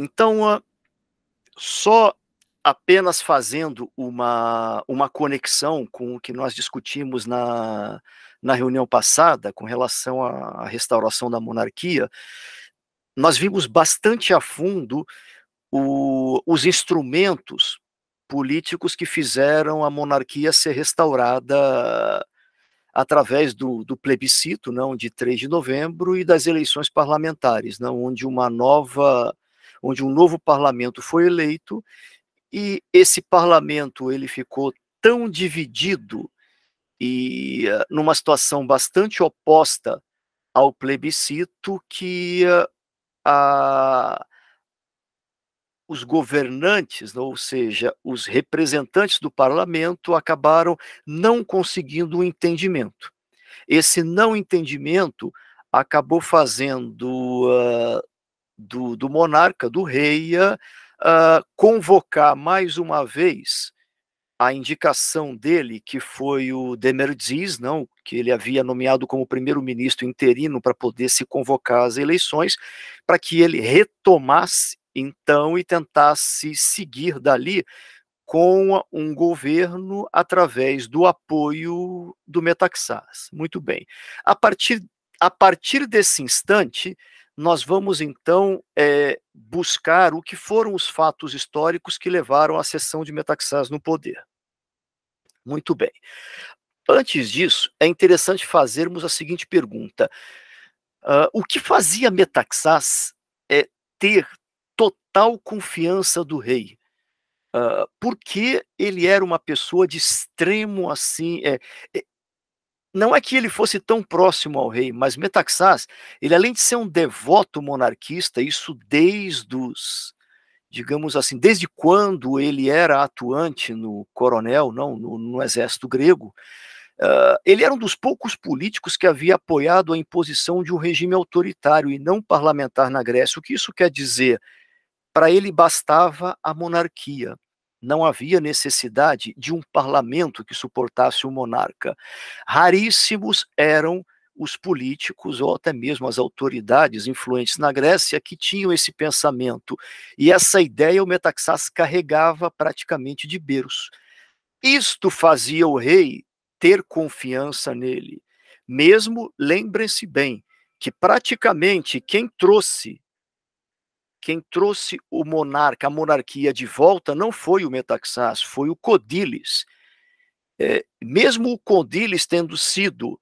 Então, ah, só apenas fazendo uma, uma conexão com o que nós discutimos na, na reunião passada com relação à restauração da monarquia, nós vimos bastante a fundo o, os instrumentos políticos que fizeram a monarquia ser restaurada através do, do, plebiscito, não, né, de 3 de novembro, e das eleições parlamentares, não, né, onde uma nova onde um novo parlamento foi eleito e esse parlamento ele ficou tão dividido e uh, numa situação bastante oposta ao plebiscito que uh, a, os governantes, ou seja, os representantes do parlamento, acabaram não conseguindo um entendimento. Esse não entendimento acabou fazendo uh, do, do monarca, do rei, uh, ah, convocar mais uma vez a indicação dele, que foi o Demerdiz, não, que ele havia nomeado como primeiro-ministro interino para poder se convocar às eleições, para que ele retomasse então e tentasse seguir dali com um governo através do apoio do Metaxas. Muito bem. A partir, a partir desse instante, nós vamos então é, buscar o que foram os fatos históricos que levaram à sessão de Metaxás no poder. Muito bem. Antes disso, é interessante fazermos a seguinte pergunta: uh, o que fazia Metaxás é eh, ter total confiança do rei? Uh, ah, porque ele era uma pessoa de extremo assim, é, não é que ele fosse tão próximo ao rei, mas Metaxás, ele além de ser um devoto monarquista, isso desde os, digamos assim, desde quando ele era atuante no coronel, não, no, no exército grego, uh, ele era um dos poucos políticos que havia apoiado a imposição de um regime autoritário e não parlamentar na Grécia. O que isso quer dizer? Para ele bastava a monarquia não havia necessidade de um parlamento que suportasse o monarca. Raríssimos eram os políticos ou até mesmo as autoridades influentes na Grécia que tinham esse pensamento. E essa ideia o Metaxás carregava praticamente de berço. Isto fazia o rei ter confiança nele. Mesmo, lembrem-se bem, que praticamente quem trouxe quem trouxe o monarca, a monarquia de volta, não foi o Metaxás, foi o Codiles. É, mesmo o Codiles tendo sido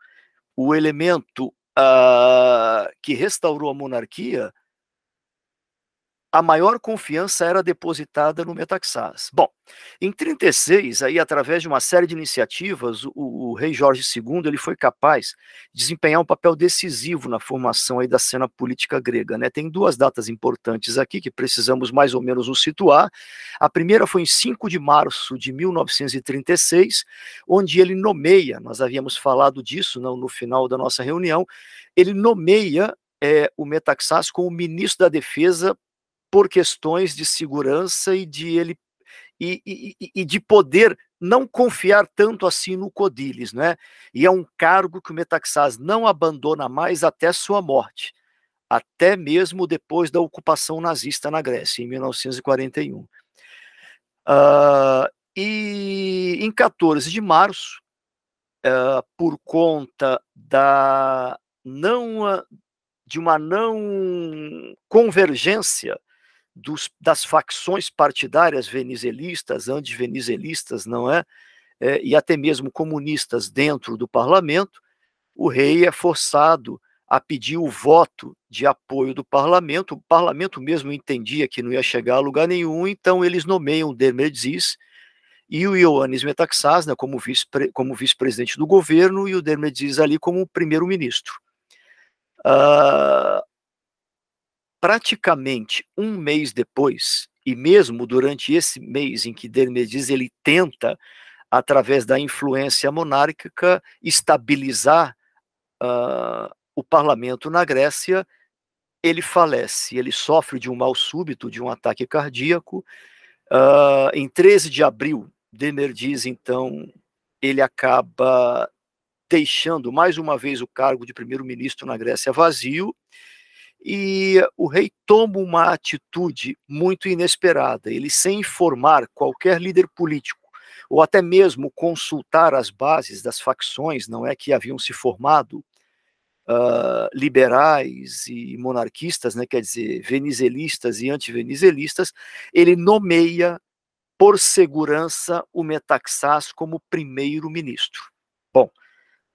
o elemento ah, que restaurou a monarquia, a maior confiança era depositada no Metaxas. Bom, em 36, aí através de uma série de iniciativas, o, o, rei Jorge II ele foi capaz de desempenhar um papel decisivo na formação aí da cena política grega. Né? Tem duas datas importantes aqui que precisamos mais ou menos nos situar. A primeira foi em 5 de março de 1936, onde ele nomeia, nós havíamos falado disso não, no final da nossa reunião, ele nomeia é, o Metaxas como ministro da Defesa por questões de segurança e de ele e, e, e, de poder não confiar tanto assim no Codilis, né? E é um cargo que o Metaxás não abandona mais até sua morte, até mesmo depois da ocupação nazista na Grécia, em 1941. Uh, ah, e em 14 de março, uh, por conta da não, de uma não convergência dos, das facções partidárias venizelistas, anti-venizelistas, não é? é? E até mesmo comunistas dentro do parlamento, o rei é forçado a pedir o voto de apoio do parlamento. O parlamento mesmo entendia que não ia chegar a lugar nenhum, então eles nomeiam Dermedzis e o Ioannis Metaxas né, como, vice, como vice-presidente do governo e o Dermedzis ali como primeiro-ministro. Uh, praticamente um mês depois, e mesmo durante esse mês em que Diomedes ele tenta, através da influência monárquica, estabilizar uh, o parlamento na Grécia, ele falece, ele sofre de um mal súbito, de um ataque cardíaco. Uh, em 13 de abril, Demerdiz, então, ele acaba deixando mais uma vez o cargo de primeiro-ministro na Grécia vazio, e o rei toma uma atitude muito inesperada. Ele, sem informar qualquer líder político, ou até mesmo consultar as bases das facções, não é que haviam se formado, uh, liberais e monarquistas, né, quer dizer, venizelistas e antivenizelistas, ele nomeia, por segurança, o Metaxás como primeiro-ministro. Bom,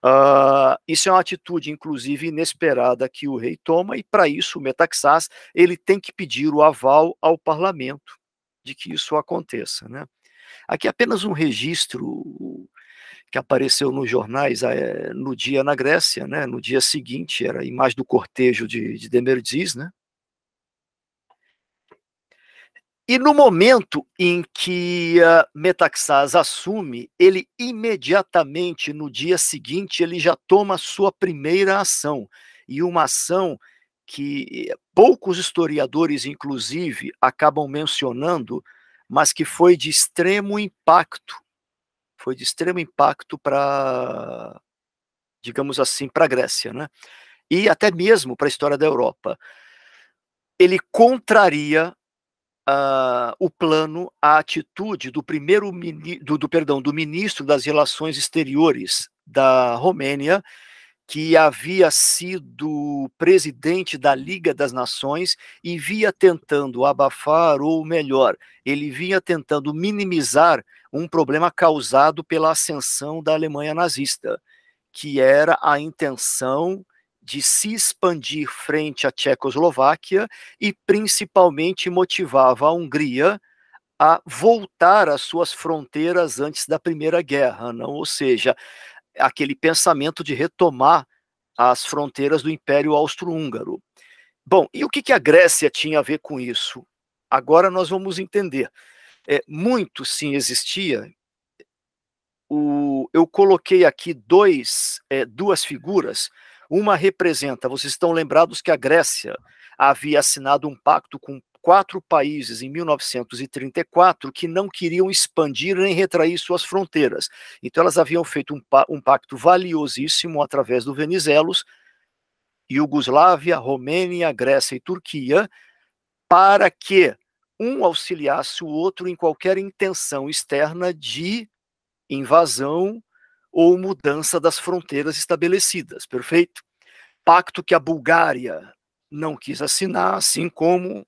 Uh, isso é uma atitude, inclusive, inesperada que o rei toma, e para isso o Metaxas ele tem que pedir o aval ao parlamento de que isso aconteça. Né? Aqui é apenas um registro que apareceu nos jornais ah, é, no dia na Grécia, né? no dia seguinte, era a imagem do cortejo de, de né? E no momento em que Metaxas assume, ele imediatamente no dia seguinte ele já toma sua primeira ação e uma ação que poucos historiadores, inclusive, acabam mencionando, mas que foi de extremo impacto, foi de extremo impacto para, digamos assim, para a Grécia, né? E até mesmo para a história da Europa. Ele contraria uh, o plano, a atitude do primeiro do, do, perdão, do ministro das Relações Exteriores da Romênia, que havia sido presidente da Liga das Nações e via tentando abafar, ou melhor, ele vinha tentando minimizar um problema causado pela ascensão da Alemanha nazista, que era a intenção de se expandir frente à Tchecoslováquia e principalmente motivava a Hungria a voltar às suas fronteiras antes da Primeira Guerra, não? ou seja, aquele pensamento de retomar as fronteiras do Império Austro-Húngaro. Bom, e o que, que a Grécia tinha a ver com isso? Agora nós vamos entender. É, muito sim existia. O, eu coloquei aqui dois, é, duas figuras uma representa, vocês estão lembrados que a Grécia havia assinado um pacto com quatro países em 1934 que não queriam expandir nem retrair suas fronteiras. Então, elas haviam feito um, pa um pacto valiosíssimo através do Venizelos, Iugoslávia, Romênia, Grécia e Turquia, para que um auxiliasse o outro em qualquer intenção externa de invasão ou mudança das fronteiras estabelecidas, perfeito? Pacto que a Bulgária não quis assinar, assim como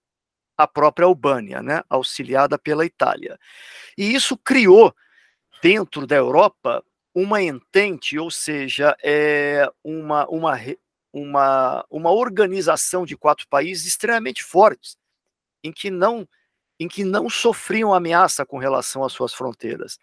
a própria Albânia, né, auxiliada pela Itália. E isso criou dentro da Europa uma entente, ou seja, é uma, uma, uma, uma organização de quatro países extremamente fortes, em que não em que não sofriam ameaça com relação às suas fronteiras.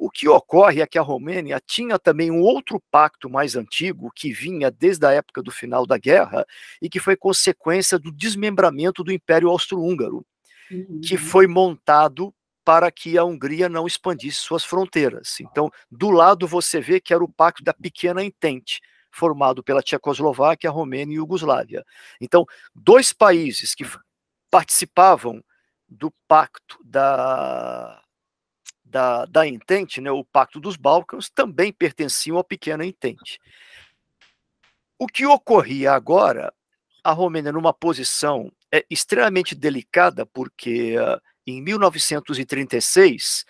O que ocorre é que a Romênia tinha também um outro pacto mais antigo, que vinha desde a época do final da guerra, e que foi consequência do desmembramento do Império Austro-Húngaro, uhum. que foi montado para que a Hungria não expandisse suas fronteiras. Então, do lado você vê que era o pacto da Pequena Entente, formado pela Tchecoslováquia, Romênia e Iugoslávia. Então, dois países que participavam do pacto da da, da Entente, né, o Pacto dos Balcãs, também pertenciam à pequena Entente. O que ocorria agora, a Romênia numa posição é, extremamente delicada, porque uh, em 1936,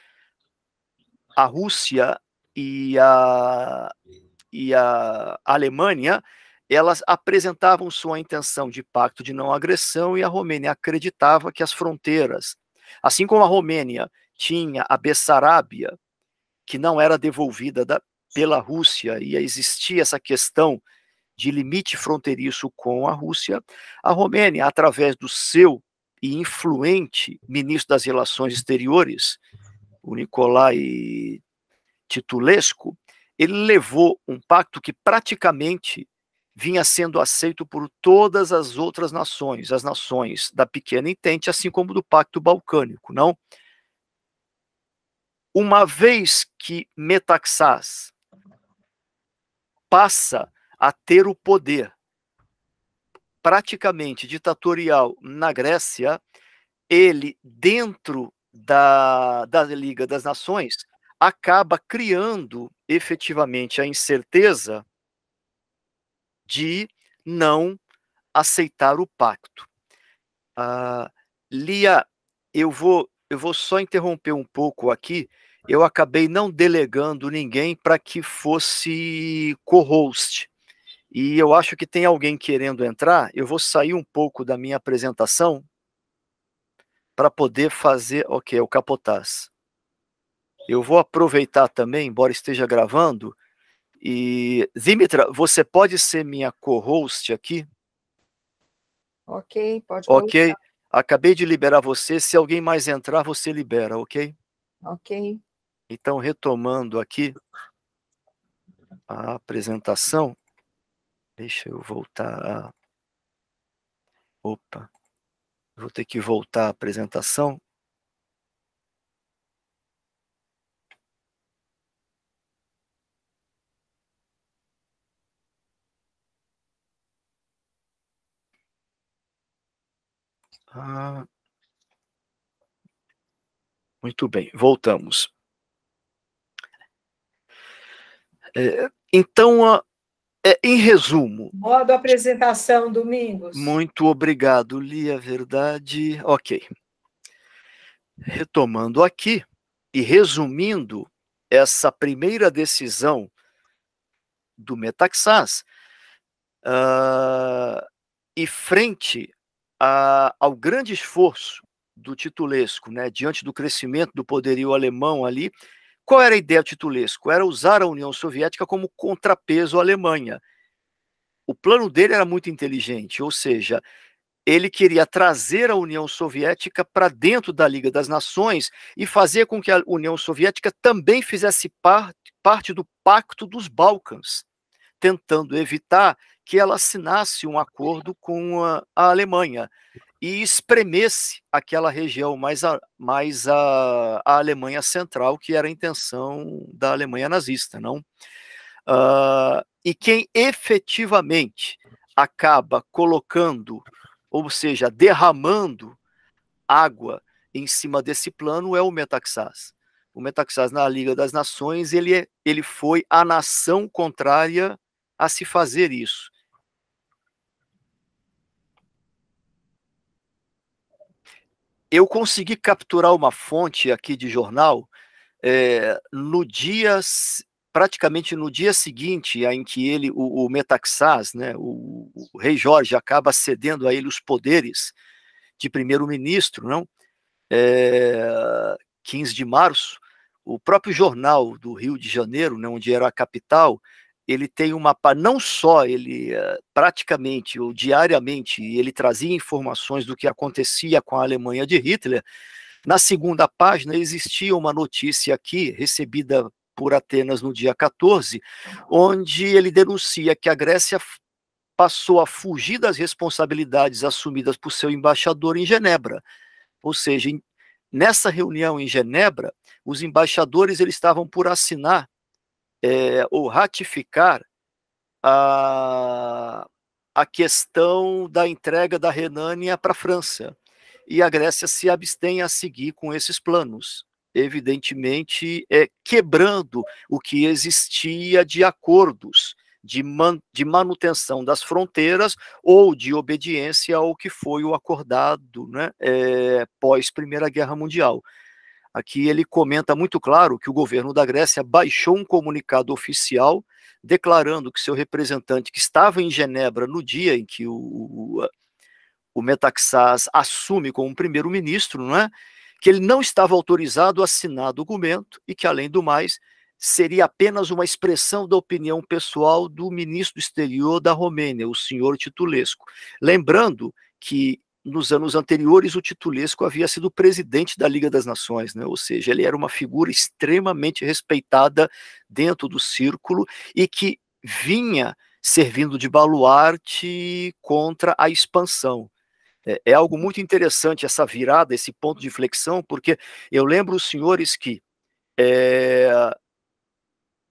a Rússia e a, e a Alemanha elas apresentavam sua intenção de pacto de não agressão e a Romênia acreditava que as fronteiras, assim como a Romênia tinha a Bessarábia, que não era devolvida da, pela Rússia, e existia essa questão de limite fronteiriço com a Rússia, a Romênia, através do seu e influente ministro das Relações Exteriores, o Nicolai Titulescu, ele levou um pacto que praticamente vinha sendo aceito por todas as outras nações, as nações da pequena entente, assim como do Pacto Balcânico, não? uma vez que Metaxás passa a ter o poder praticamente ditatorial na Grécia, ele, dentro da, da Liga das Nações, acaba criando efetivamente a incerteza de não aceitar o pacto. Ah, Lia, eu vou eu vou só interromper um pouco aqui. Eu acabei não delegando ninguém para que fosse co-host. E eu acho que tem alguém querendo entrar. Eu vou sair um pouco da minha apresentação para poder fazer. Ok, é o Capotaz. Eu vou aproveitar também, embora esteja gravando. E Dimitra, você pode ser minha co-host aqui? Ok, pode. Ok. Acabei de liberar você. Se alguém mais entrar, você libera, ok? Ok. Então, retomando aqui a apresentação, deixa eu voltar a. Opa, vou ter que voltar a apresentação. Ah, muito bem, voltamos. É, então, a, é, em resumo. Modo apresentação, Domingos. Muito obrigado, Li, a verdade. Ok. Retomando aqui e resumindo essa primeira decisão do Metaxas, uh, e frente a, ao grande esforço do titulesco, né, diante do crescimento do poderio alemão ali, qual era a ideia do titulesco? Era usar a União Soviética como contrapeso à Alemanha. O plano dele era muito inteligente, ou seja, ele queria trazer a União Soviética para dentro da Liga das Nações e fazer com que a União Soviética também fizesse parte do Pacto dos Balcãs, tentando evitar que ela assinasse um acordo com a, a Alemanha e espremesse aquela região mais, a, mais a, a, Alemanha Central, que era a intenção da Alemanha nazista, não? Uh, e quem efetivamente acaba colocando, ou seja, derramando água em cima desse plano é o Metaxas. O Metaxas na Liga das Nações, ele, é, ele foi a nação contrária a se fazer isso. eu consegui capturar uma fonte aqui de jornal é, no dia, praticamente no dia seguinte em que ele, o, o né, o, o, rei Jorge, acaba cedendo a ele os poderes de primeiro-ministro, não? É, eh, 15 de março, o próprio jornal do Rio de Janeiro, né, onde era a capital, ele tem uma não só ele eh, praticamente ou diariamente ele trazia informações do que acontecia com a Alemanha de Hitler. Na segunda página existia uma notícia aqui recebida por Atenas no dia 14, onde ele denuncia que a Grécia passou a fugir das responsabilidades assumidas por seu embaixador em Genebra. Ou seja, nessa reunião em Genebra, os embaixadores eles estavam por assinar é, ou ratificar a, a questão da entrega da Renânia para a França. E a Grécia se abstém a seguir com esses planos, evidentemente é, quebrando o que existia de acordos de, man, de manutenção das fronteiras ou de obediência ao que foi o acordado né, é, pós Primeira Guerra Mundial. Aqui ele comenta muito claro que o governo da Grécia baixou um comunicado oficial declarando que seu representante, que estava em Genebra no dia em que o, o, o Metaxas assume como primeiro-ministro, não é? que ele não estava autorizado a assinar documento e que, além do mais, seria apenas uma expressão da opinião pessoal do ministro do exterior da Romênia, o senhor Titulesco. Lembrando que nos anos anteriores, o Titulesco havia sido presidente da Liga das Nações, né? ou seja, ele era uma figura extremamente respeitada dentro do círculo e que vinha servindo de baluarte contra a expansão. É, é algo muito interessante essa virada, esse ponto de inflexão, porque eu lembro os senhores que é,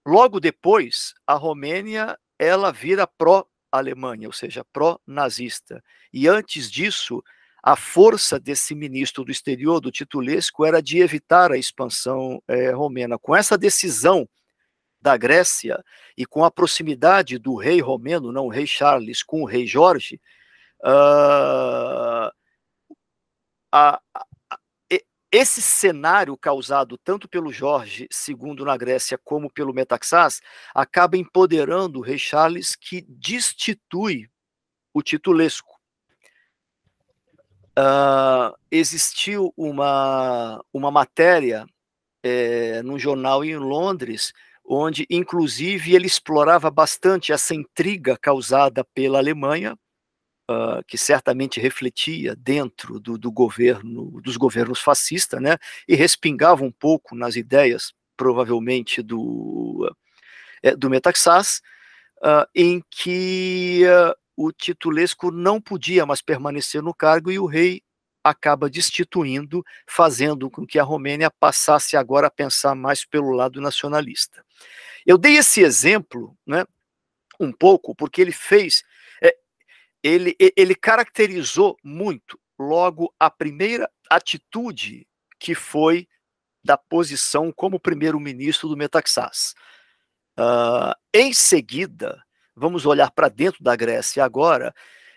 logo depois a Romênia ela vira pró Alemanha, ou seja, pró-nazista. E antes disso, a força desse ministro do exterior, do Titulesco, era de evitar a expansão é, romena. Com essa decisão da Grécia e com a proximidade do rei romeno, não o rei Charles, com o rei Jorge, uh, a, esse cenário causado tanto pelo Jorge II na Grécia como pelo Metaxás acaba empoderando o rei Charles, que destitui o titulesco. Uh, existiu uma, uma matéria é, num jornal em Londres, onde, inclusive, ele explorava bastante essa intriga causada pela Alemanha uh, que certamente refletia dentro do, do governo, dos governos fascistas, né, e respingava um pouco nas ideias, provavelmente, do, é, do Metaxas, uh, em que ah, o titulesco não podia mais permanecer no cargo e o rei acaba destituindo, fazendo com que a Romênia passasse agora a pensar mais pelo lado nacionalista. Eu dei esse exemplo, né, um pouco, porque ele fez ele, ele caracterizou muito logo a primeira atitude que foi da posição como primeiro-ministro do Metaxas. Uh, em seguida, vamos olhar para dentro da Grécia agora,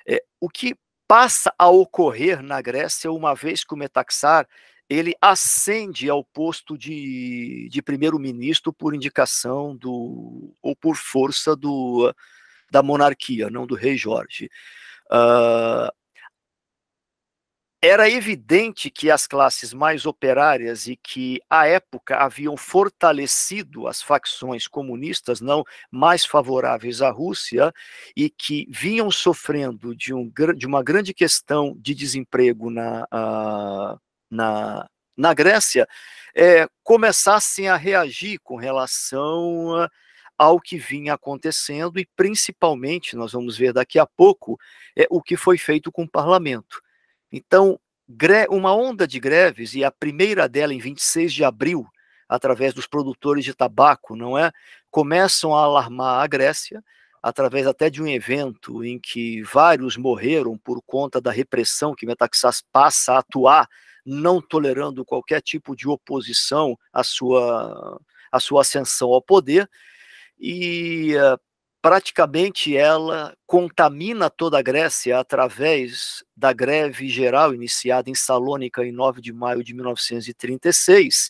é, o que passa a ocorrer na Grécia uma vez que o Metaxar ele ascende ao posto de, de primeiro-ministro por indicação do ou por força do da monarquia, não do rei Jorge. Uh, era evidente que as classes mais operárias e que, à época, haviam fortalecido as facções comunistas não mais favoráveis à Rússia e que vinham sofrendo de, um, de uma grande questão de desemprego na, uh, na, na Grécia, é, começassem a reagir com relação a ao que vinha acontecendo e, principalmente, nós vamos ver daqui a pouco, é, o que foi feito com o parlamento. Então, uma onda de greves, e a primeira dela em 26 de abril, através dos produtores de tabaco, não é? Começam a alarmar a Grécia, através até de um evento em que vários morreram por conta da repressão que Metaxas passa a atuar, não tolerando qualquer tipo de oposição à sua, à sua ascensão ao poder e eh, praticamente ela contamina toda a Grécia através da greve geral iniciada em Salônica em 9 de maio de 1936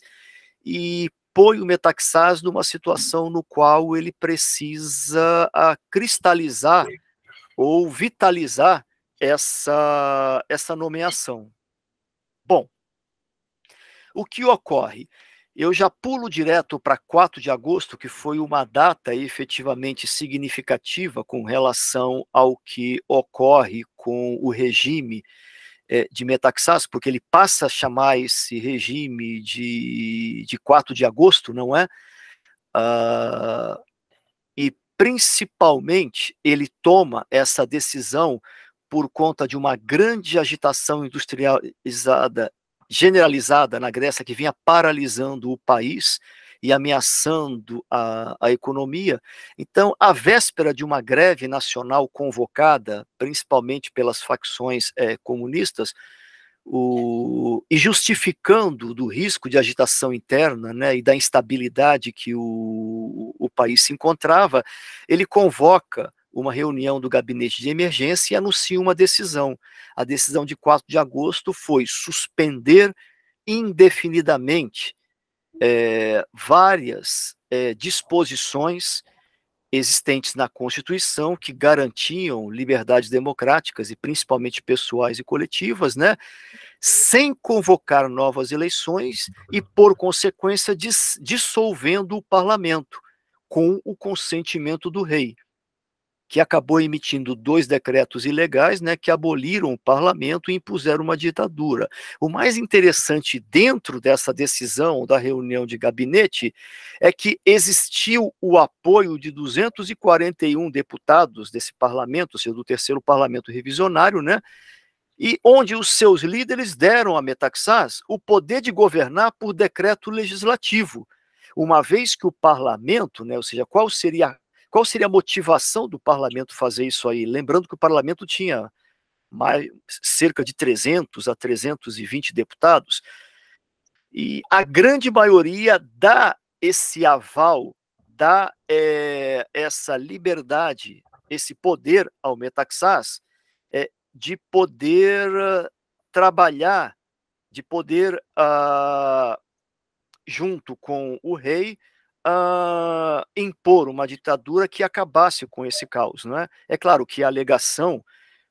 e põe o Metaxás numa situação no qual ele precisa ah, cristalizar ou vitalizar essa, essa nomeação. Bom, o que ocorre? Eu já pulo direto para 4 de agosto, que foi uma data efetivamente significativa com relação ao que ocorre com o regime eh, de Metaxas, porque ele passa a chamar esse regime de, de 4 de agosto, não é? Uh, e principalmente ele toma essa decisão por conta de uma grande agitação industrializada generalizada na Grécia que vinha paralisando o país e ameaçando a, a economia. Então, à véspera de uma greve nacional convocada, principalmente pelas facções é, comunistas, o, e justificando do risco de agitação interna né, e da instabilidade que o, o país se encontrava, ele convoca uma reunião do gabinete de emergência e anuncia uma decisão. A decisão de 4 de agosto foi suspender indefinidamente é, várias é, disposições existentes na Constituição que garantiam liberdades democráticas e principalmente pessoais e coletivas, né, sem convocar novas eleições e, por consequência, dis dissolvendo o parlamento com o consentimento do rei que acabou emitindo dois decretos ilegais, né, que aboliram o parlamento e impuseram uma ditadura. O mais interessante dentro dessa decisão da reunião de gabinete é que existiu o apoio de 241 deputados desse parlamento, ou seja, do terceiro parlamento revisionário, né, e onde os seus líderes deram a Metaxas o poder de governar por decreto legislativo uma vez que o parlamento, né, ou seja, qual seria qual seria a motivação do parlamento fazer isso aí? Lembrando que o parlamento tinha mais, cerca de 300 a 320 deputados, e a grande maioria dá esse aval, dá é, essa liberdade, esse poder ao Metaxas é, de poder ah, trabalhar, de poder, ah, junto com o rei, ah, impor uma ditadura que acabasse com esse caos. Não é? é claro que a alegação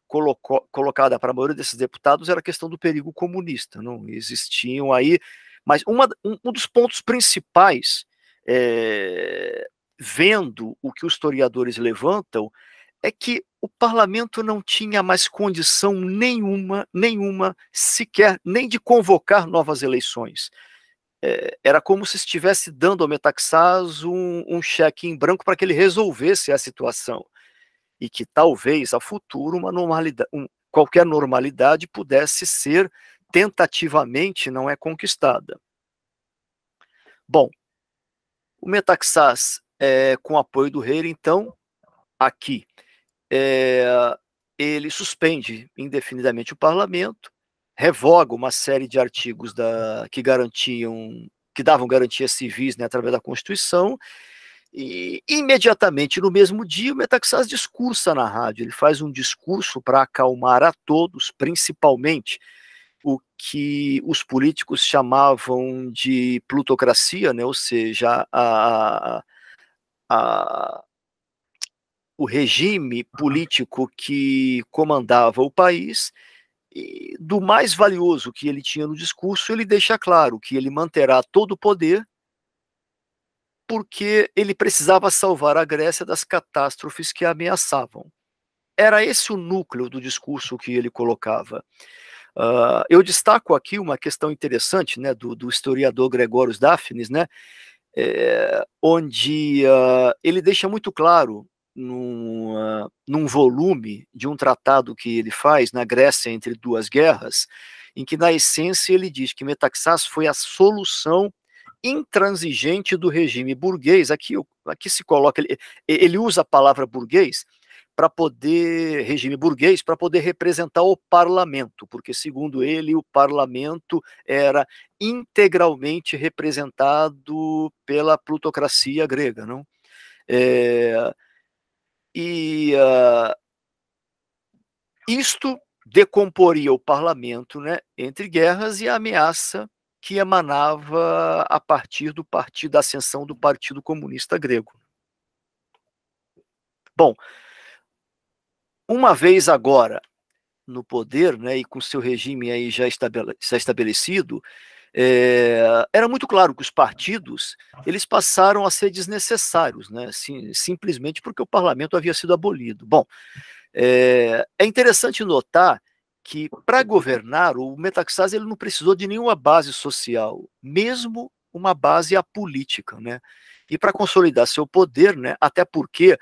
colocou, colocada para a maioria desses deputados era a questão do perigo comunista. Não existiam aí. Mas uma, um, um dos pontos principais, é, vendo o que os historiadores levantam, é que o parlamento não tinha mais condição nenhuma, nenhuma, sequer, nem de convocar novas eleições. Eh, era como se estivesse dando ao Metaxas um, um cheque em branco para que ele resolvesse a situação e que talvez a futuro uma normalidade, um, qualquer normalidade pudesse ser tentativamente não é conquistada. Bom, o Metaxas, é, com apoio do rei, então, aqui, é, ele suspende indefinidamente o parlamento revoga uma série de artigos da, que garantiam, que davam garantias civis né, através da Constituição, e imediatamente no mesmo dia o Metaxas discursa na rádio, ele faz um discurso para acalmar a todos, principalmente o que os políticos chamavam de plutocracia, né? ou seja, a, a, o regime político que comandava o país do mais valioso que ele tinha no discurso, ele deixa claro que ele manterá todo o poder porque ele precisava salvar a Grécia das catástrofes que a ameaçavam. Era esse o núcleo do discurso que ele colocava. Uh, eu destaco aqui uma questão interessante né, do, do historiador Gregórios Daphnes, né, é, onde uh, ele deixa muito claro num, num volume de um tratado que ele faz na Grécia entre duas guerras, em que, na essência, ele diz que Metaxas foi a solução intransigente do regime burguês. Aqui, aqui se coloca, ele, ele usa a palavra burguês para poder, regime burguês, para poder representar o parlamento, porque, segundo ele, o parlamento era integralmente representado pela plutocracia grega. Não? É, e uh, isto decomporia o parlamento né, entre guerras e a ameaça que emanava a partir do partido, da ascensão do Partido Comunista Grego. Bom, uma vez agora no poder, né, e com seu regime aí já, estabele já estabelecido, é, era muito claro que os partidos eles passaram a ser desnecessários, né? Sim, simplesmente porque o parlamento havia sido abolido. Bom, é, é interessante notar que para governar o Metaxas ele não precisou de nenhuma base social, mesmo uma base apolítica, né? E para consolidar seu poder, né? Até porque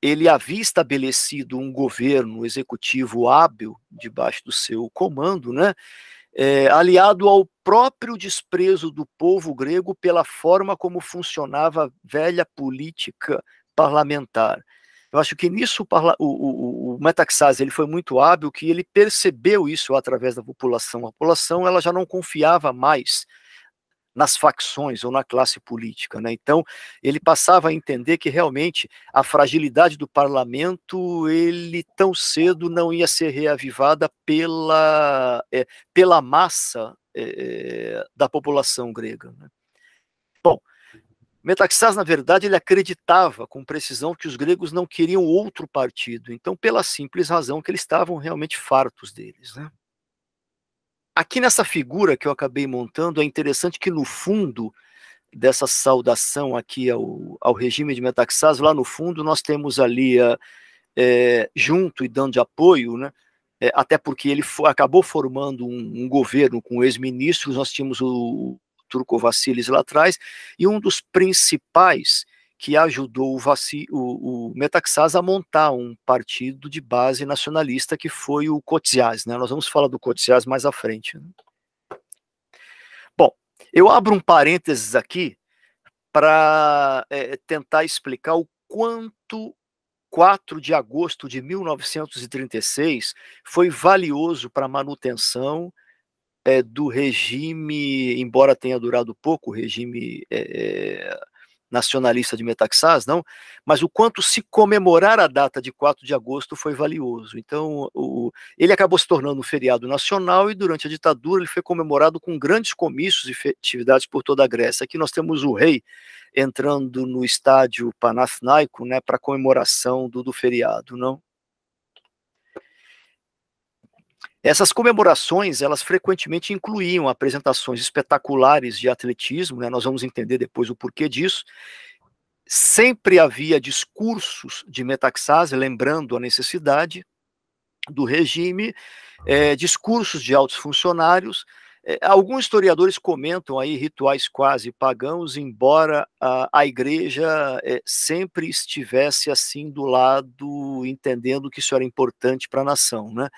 ele havia estabelecido um governo executivo hábil debaixo do seu comando, né? é, aliado ao próprio desprezo do povo grego pela forma como funcionava a velha política parlamentar. Eu acho que nisso o, o, o Metaxas ele foi muito hábil, que ele percebeu isso através da população. A população ela já não confiava mais nas facções ou na classe política. Né? Então, ele passava a entender que realmente a fragilidade do parlamento, ele tão cedo não ia ser reavivada pela, é, pela massa é, da população grega. Né? Bom, Metaxas, na verdade, ele acreditava com precisão que os gregos não queriam outro partido, então, pela simples razão que eles estavam realmente fartos deles. Né? Aqui nessa figura que eu acabei montando, é interessante que no fundo dessa saudação aqui ao, ao regime de Metaxas lá no fundo nós temos ali, a, é, é, junto e dando apoio, né, é, até porque ele acabou formando um, um governo com ex-ministros, nós tínhamos o Turco Vassilis lá atrás, e um dos principais que ajudou o, o, o Metaxas a montar um partido de base nacionalista que foi o Cotiás. Né? Nós vamos falar do Cotiás mais à frente. Né? Bom, eu abro um parênteses aqui para é, tentar explicar o quanto 4 de agosto de 1936 foi valioso para a manutenção é, do regime, embora tenha durado pouco, o regime é, é nacionalista de Metaxás, não, mas o quanto se comemorar a data de 4 de agosto foi valioso. Então, o, ele acabou se tornando um feriado nacional e durante a ditadura ele foi comemorado com grandes comícios e festividades por toda a Grécia. Aqui nós temos o rei entrando no estádio Panathenaico, né, para comemoração do, do feriado, não? Essas comemorações, elas frequentemente incluíam apresentações espetaculares de atletismo, né? nós vamos entender depois o porquê disso. Sempre havia discursos de metaxase, lembrando a necessidade do regime, é, discursos de altos funcionários, eh, alguns historiadores comentam aí rituais quase pagãos, embora a, a igreja é, sempre estivesse assim do lado, entendendo que isso era importante para a nação, né?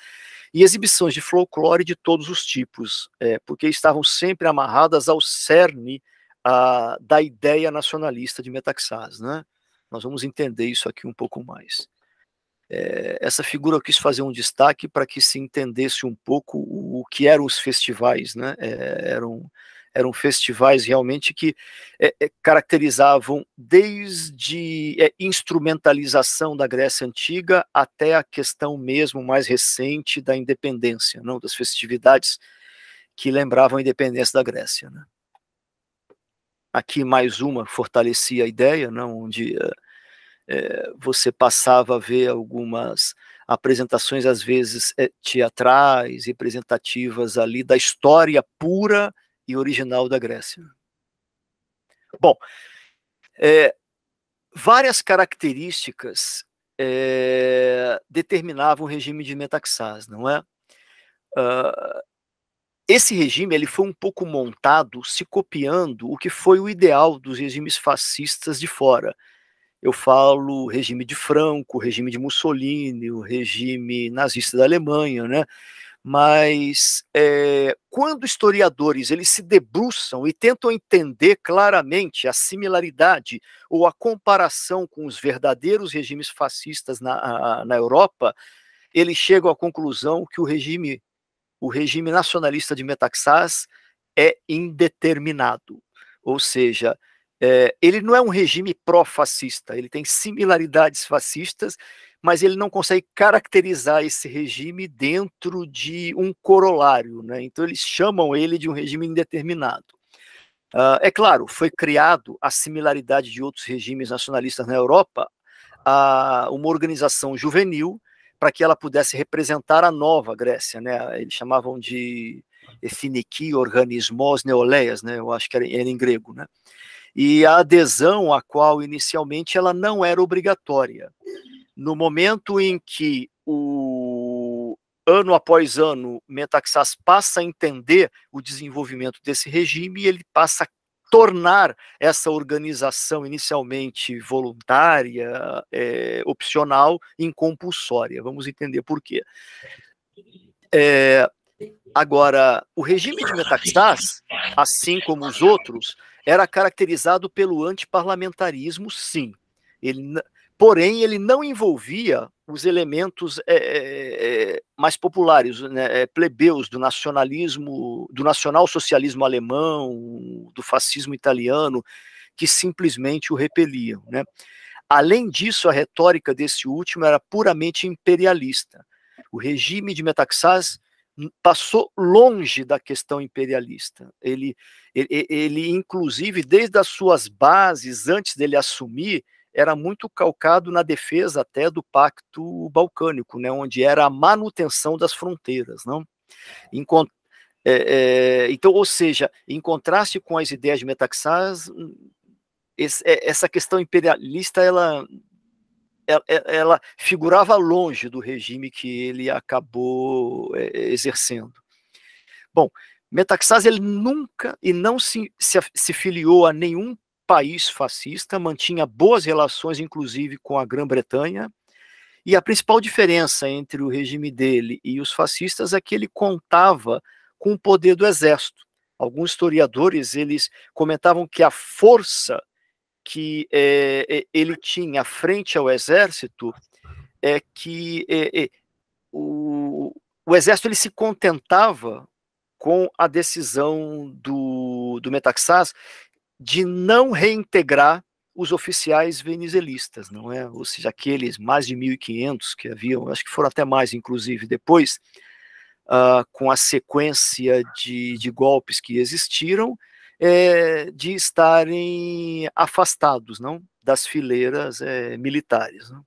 E exibições de folclore de todos os tipos, é, porque estavam sempre amarradas ao cerne a, da ideia nacionalista de Metaxás, né? Nós vamos entender isso aqui um pouco mais é, essa figura eu quis fazer um destaque para que se entendesse um pouco o, o que eram os festivais, né? É, eram, eram festivais realmente que é, caracterizavam desde é, instrumentalização da Grécia Antiga até a questão mesmo mais recente da independência, não das festividades que lembravam a independência da Grécia. Né? Aqui mais uma fortalecia a ideia, não onde uh, é, você passava a ver algumas apresentações, às vezes é, teatrais, representativas ali da história pura e original da Grécia. Bom, é, várias características é, determinavam o regime de Metaxás, não é? Uh, esse regime ele foi um pouco montado se copiando o que foi o ideal dos regimes fascistas de fora, eu falo regime de Franco, regime de Mussolini, o regime nazista da Alemanha, né? Mas é, quando historiadores eles se debruçam e tentam entender claramente a similaridade ou a comparação com os verdadeiros regimes fascistas na, na Europa, eles chegam à conclusão que o regime, o regime nacionalista de Metaxas é indeterminado, ou seja, é, ele não é um regime pró-fascista, ele tem similaridades fascistas, mas ele não consegue caracterizar esse regime dentro de um corolário, né? então eles chamam ele de um regime indeterminado. Uh, é claro, foi criado a similaridade de outros regimes nacionalistas na Europa, a uma organização juvenil para que ela pudesse representar a nova Grécia, né? Eles chamavam de Efiniki organismos neoleias, né? Eu acho que era, era em grego, né? e a adesão a qual inicialmente ela não era obrigatória. No momento em que o ano após ano Metaxas passa a entender o desenvolvimento desse regime, ele passa a tornar essa organização inicialmente voluntária, é, opcional, em compulsória. Vamos entender por quê. É, agora, o regime de Metaxas, assim como os outros, era caracterizado pelo antiparlamentarismo, sim. Ele, porém, ele não envolvia os elementos é, é, mais populares, né, plebeus do nacionalismo, do nacionalsocialismo alemão, do fascismo italiano, que simplesmente o repeliam. Né? Além disso, a retórica desse último era puramente imperialista. O regime de Metaxas passou longe da questão imperialista. Ele, ele, ele, inclusive, desde as suas bases, antes dele assumir, era muito calcado na defesa até do Pacto Balcânico, né, onde era a manutenção das fronteiras. Não? Em, é, é, então, ou seja, em contraste com as ideias de Metaxas, hum, é, essa questão imperialista ela ela figurava longe do regime que ele acabou eh, exercendo. Bom, Metaxas ele nunca e não se, se, se filiou a nenhum país fascista, mantinha boas relações, inclusive, com a Grã-Bretanha. E a principal diferença entre o regime dele e os fascistas é que ele contava com o poder do exército. Alguns historiadores eles comentavam que a força que é, ele tinha frente ao exército é que é, é, o, o exército ele se contentava com a decisão do, do Metaxas de não reintegrar os oficiais venezuelistas, não é? Ou seja, aqueles mais de 1.500 que haviam, acho que foram até mais, inclusive, depois, uh, com a sequência de, de golpes que existiram, é, de estarem afastados não, das fileiras é, militares. Não.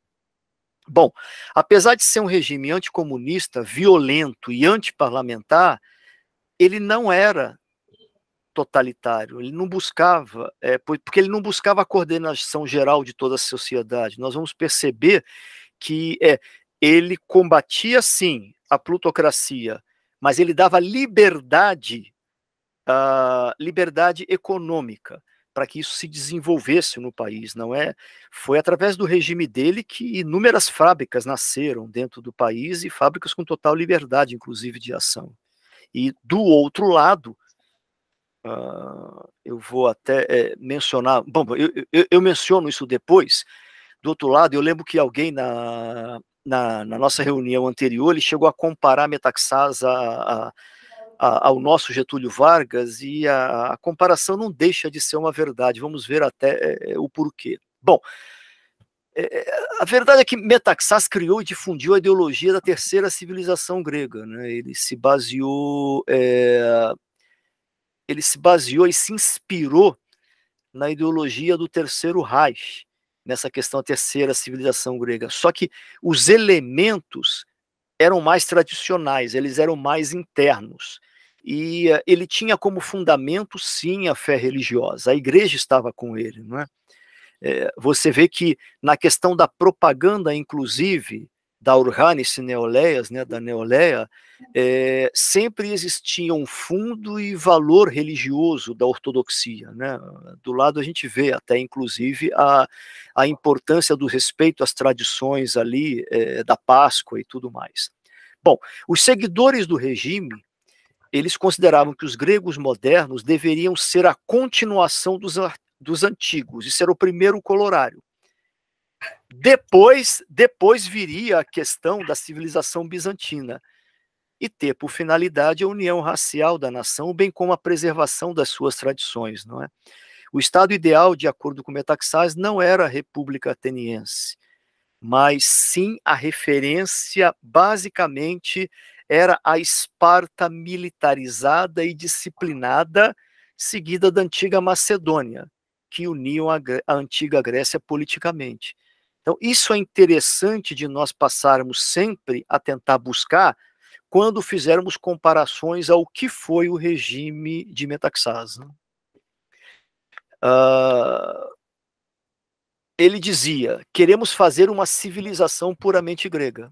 Bom, apesar de ser um regime anticomunista, violento e antiparlamentar, ele não era totalitário, ele não buscava, é, porque ele não buscava a coordenação geral de toda a sociedade. Nós vamos perceber que é, ele combatia, sim, a plutocracia, mas ele dava liberdade uh, liberdade econômica para que isso se desenvolvesse no país, não é? Foi através do regime dele que inúmeras fábricas nasceram dentro do país e fábricas com total liberdade, inclusive de ação. E do outro lado, uh, eu vou até é, mencionar, bom, eu, eu, eu, menciono isso depois. Do outro lado, eu lembro que alguém na, na, na nossa reunião anterior ele chegou a comparar Metaxas a, a a, ao nosso Getúlio Vargas e a, a, comparação não deixa de ser uma verdade. Vamos ver até é, é o porquê. Bom, é, é, a verdade é que Metaxas criou e difundiu a ideologia da terceira civilização grega. Né? Ele se baseou, é, ele se baseou e se inspirou na ideologia do terceiro Reich, nessa questão da terceira civilização grega. Só que os elementos eram mais tradicionais, eles eram mais internos e eh, ele tinha como fundamento, sim, a fé religiosa. A igreja estava com ele, não é? é você vê que na questão da propaganda, inclusive, da Urhanis Neoleias, né, da Neoleia, é, sempre existia um fundo e valor religioso da ortodoxia. Né? Do lado a gente vê até, inclusive, a, a importância do respeito às tradições ali é, da Páscoa e tudo mais. Bom, os seguidores do regime eles consideravam que os gregos modernos deveriam ser a continuação dos, dos antigos, isso era o primeiro colorário. Depois, depois viria a questão da civilização bizantina e ter por finalidade a união racial da nação, bem como a preservação das suas tradições, não é? O estado ideal, de acordo com Metaxás, não era a República Ateniense, mas sim a referência basicamente era a Esparta militarizada e disciplinada, seguida da antiga Macedônia, que uniam a, a antiga Grécia politicamente. Então, isso é interessante de nós passarmos sempre a tentar buscar quando fizermos comparações ao que foi o regime de Metaxas. Né? Uh, ele dizia: queremos fazer uma civilização puramente grega.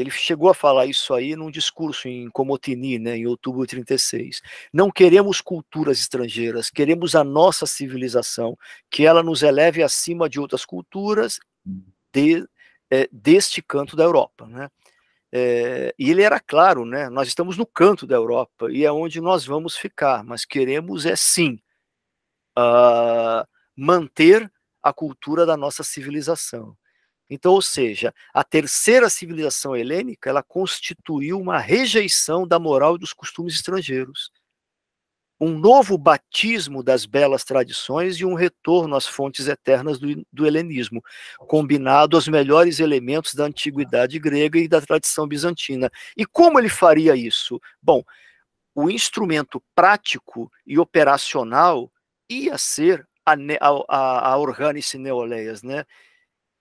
Ele chegou a falar isso aí num discurso em Comotini, né, em outubro de 36. Não queremos culturas estrangeiras, queremos a nossa civilização, que ela nos eleve acima de outras culturas de, é, deste canto da Europa, né? É, e ele era claro, né? Nós estamos no canto da Europa e é onde nós vamos ficar, mas queremos é sim uh, manter a cultura da nossa civilização. Então, ou seja, a terceira civilização helênica, ela constituiu uma rejeição da moral e dos costumes estrangeiros. Um novo batismo das belas tradições e um retorno às fontes eternas do, do helenismo, combinado aos melhores elementos da antiguidade grega e da tradição bizantina. E como ele faria isso? Bom, o instrumento prático e operacional ia ser a, a, a Organes Neoleias, né?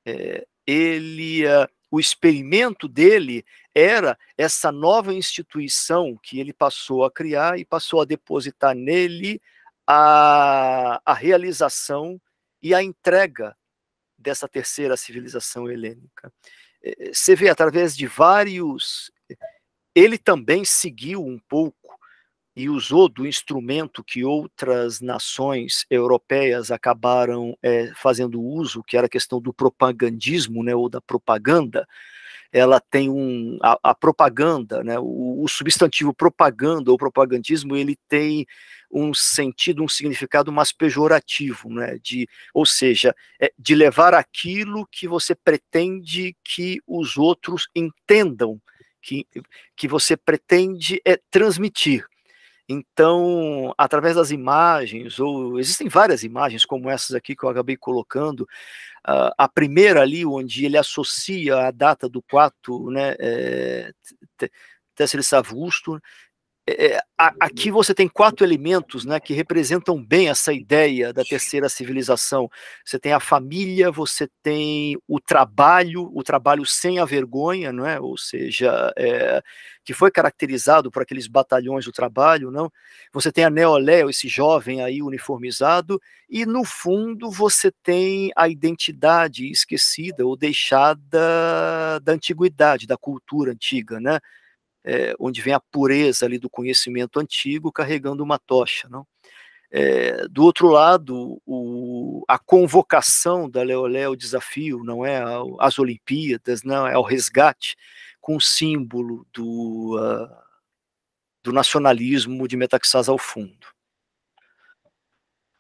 É, ele, uh, o experimento dele era essa nova instituição que ele passou a criar e passou a depositar nele a, a realização e a entrega dessa terceira civilização helênica. Eh, eh, você vê através de vários. Ele também seguiu um pouco e usou do instrumento que outras nações europeias acabaram é, fazendo uso, que era a questão do propagandismo, né, ou da propaganda, ela tem um a, a propaganda, né, o, o, substantivo propaganda ou propagandismo, ele tem um sentido, um significado mais pejorativo, né, de, ou seja, é, de levar aquilo que você pretende que os outros entendam, que, que você pretende é transmitir. Então, através das imagens, ou existem várias imagens como essas aqui que eu acabei colocando, uh, a primeira ali, onde ele associa a data do 4, né, é, Tessere Savusto, é, é aqui você tem quatro elementos né, que representam bem essa ideia da terceira civilização. Você tem a família, você tem o trabalho, o trabalho sem a vergonha, não é? ou seja, é, que foi caracterizado por aqueles batalhões do trabalho. não? Você tem a Neoléo, esse jovem aí uniformizado, e no fundo você tem a identidade esquecida ou deixada da antiguidade, da cultura antiga. Né? é, onde vem a pureza ali do conhecimento antigo carregando uma tocha, não? É, do outro lado, o, a convocação da Leolé ao desafio, não é às Olimpíadas, não é ao resgate, com o símbolo do, uh, do nacionalismo de Metaxas ao fundo.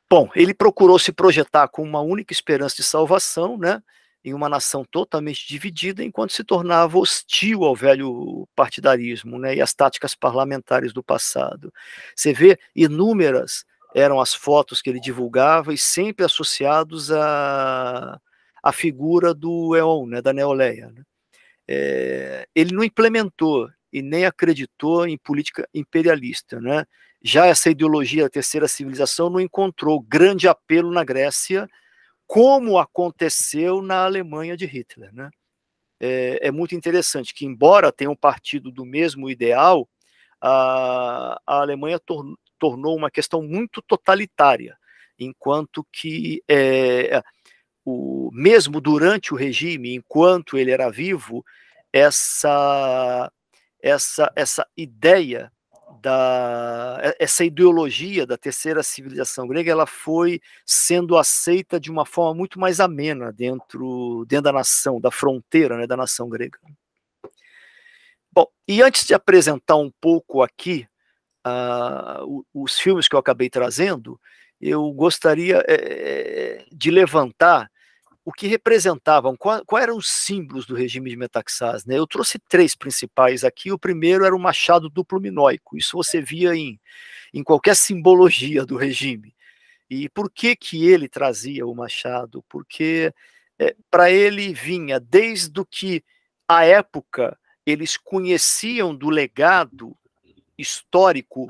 Bom, ele procurou se projetar com uma única esperança de salvação, né? em uma nação totalmente dividida, enquanto se tornava hostil ao velho partidarismo né, e às táticas parlamentares do passado. Você vê inúmeras eram as fotos que ele divulgava e sempre associados à, à figura do Eon, né, da Neoleia. Né? É, ele não implementou e nem acreditou em política imperialista. Né? Já essa ideologia da terceira civilização não encontrou grande apelo na Grécia, como aconteceu na Alemanha de Hitler. Né? É, é, muito interessante que, embora tenha um partido do mesmo ideal, a, a Alemanha tor tornou uma questão muito totalitária, enquanto que, é, o, mesmo durante o regime, enquanto ele era vivo, essa, essa, essa ideia da é, essa ideologia da terceira civilização grega ela foi sendo aceita de uma forma muito mais amena dentro dentro da nação da fronteira né, da nação grega bom e antes de apresentar um pouco aqui uh, os filmes que eu acabei trazendo eu gostaria é, de levantar o que representavam, quais eram os símbolos do regime de Metaxás. Né? Eu trouxe três principais aqui. O primeiro era o machado duplo minoico. Isso você via em, em qualquer simbologia do regime. E por que, que ele trazia o machado? Porque é, para ele vinha desde o que a época eles conheciam do legado histórico,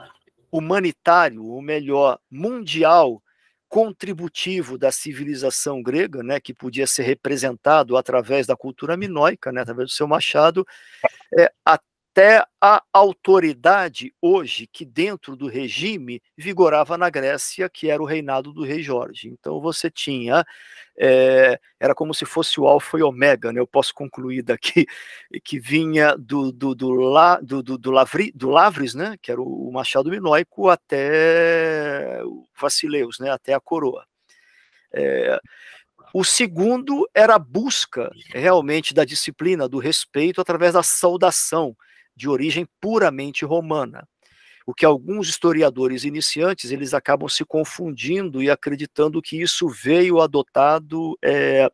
humanitário, ou melhor, mundial contributivo da civilização grega, né, que podia ser representado através da cultura minoica, né, através do seu machado, é, a até a autoridade hoje que dentro do regime vigorava na Grécia, que era o reinado do rei Jorge. Então você tinha, é, era como se fosse o alfa e ômega, né? eu posso concluir daqui, que vinha do, do, do, La, do, do, do, Lavri, do Lavres, né? que era o machado minoico, até o Vassileus, né? até a coroa. É, o segundo era a busca realmente da disciplina, do respeito através da saudação, de origem puramente romana. O que alguns historiadores iniciantes eles acabam se confundindo e acreditando que isso veio adotado é,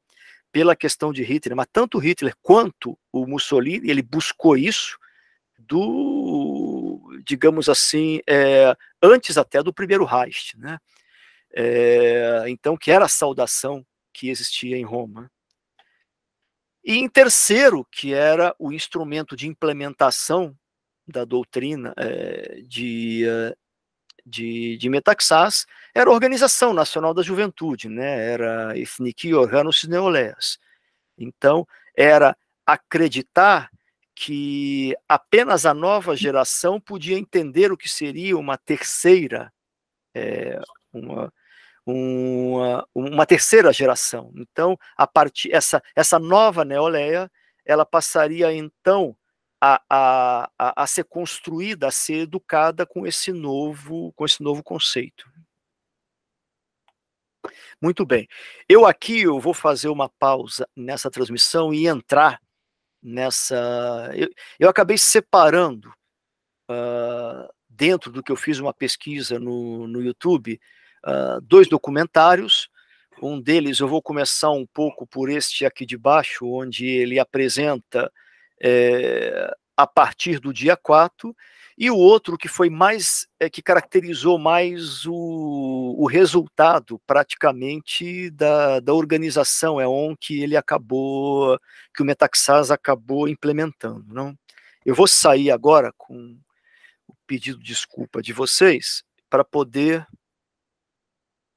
pela questão de Hitler. Mas tanto Hitler quanto o Mussolini ele buscou isso do, digamos assim, é, antes até do primeiro Reich, né? É, então que era a saudação que existia em Roma. E em terceiro, que era o instrumento de implementação da doutrina é, de, de, de Metaxás, era a Organização Nacional da Juventude, né? era Ethniki Organos Neoleas. Então, era acreditar que apenas a nova geração podia entender o que seria uma terceira, é, uma, uma, uma terceira geração. Então, a partir essa, essa nova Neoleia, ela passaria então a, a, a, a, ser construída, a ser educada com esse novo, com esse novo conceito. Muito bem. Eu aqui eu vou fazer uma pausa nessa transmissão e entrar nessa. Eu, eu acabei separando uh, dentro do que eu fiz uma pesquisa no, no YouTube ah, dois documentários. Um deles, eu vou começar um pouco por este aqui de baixo, onde ele apresenta é, a partir do dia 4, e o outro que foi mais, é, que caracterizou mais o, o resultado praticamente da, da organização, é on que ele acabou, que o Metaxas acabou implementando. Não? Eu vou sair agora com o pedido de desculpa de vocês para poder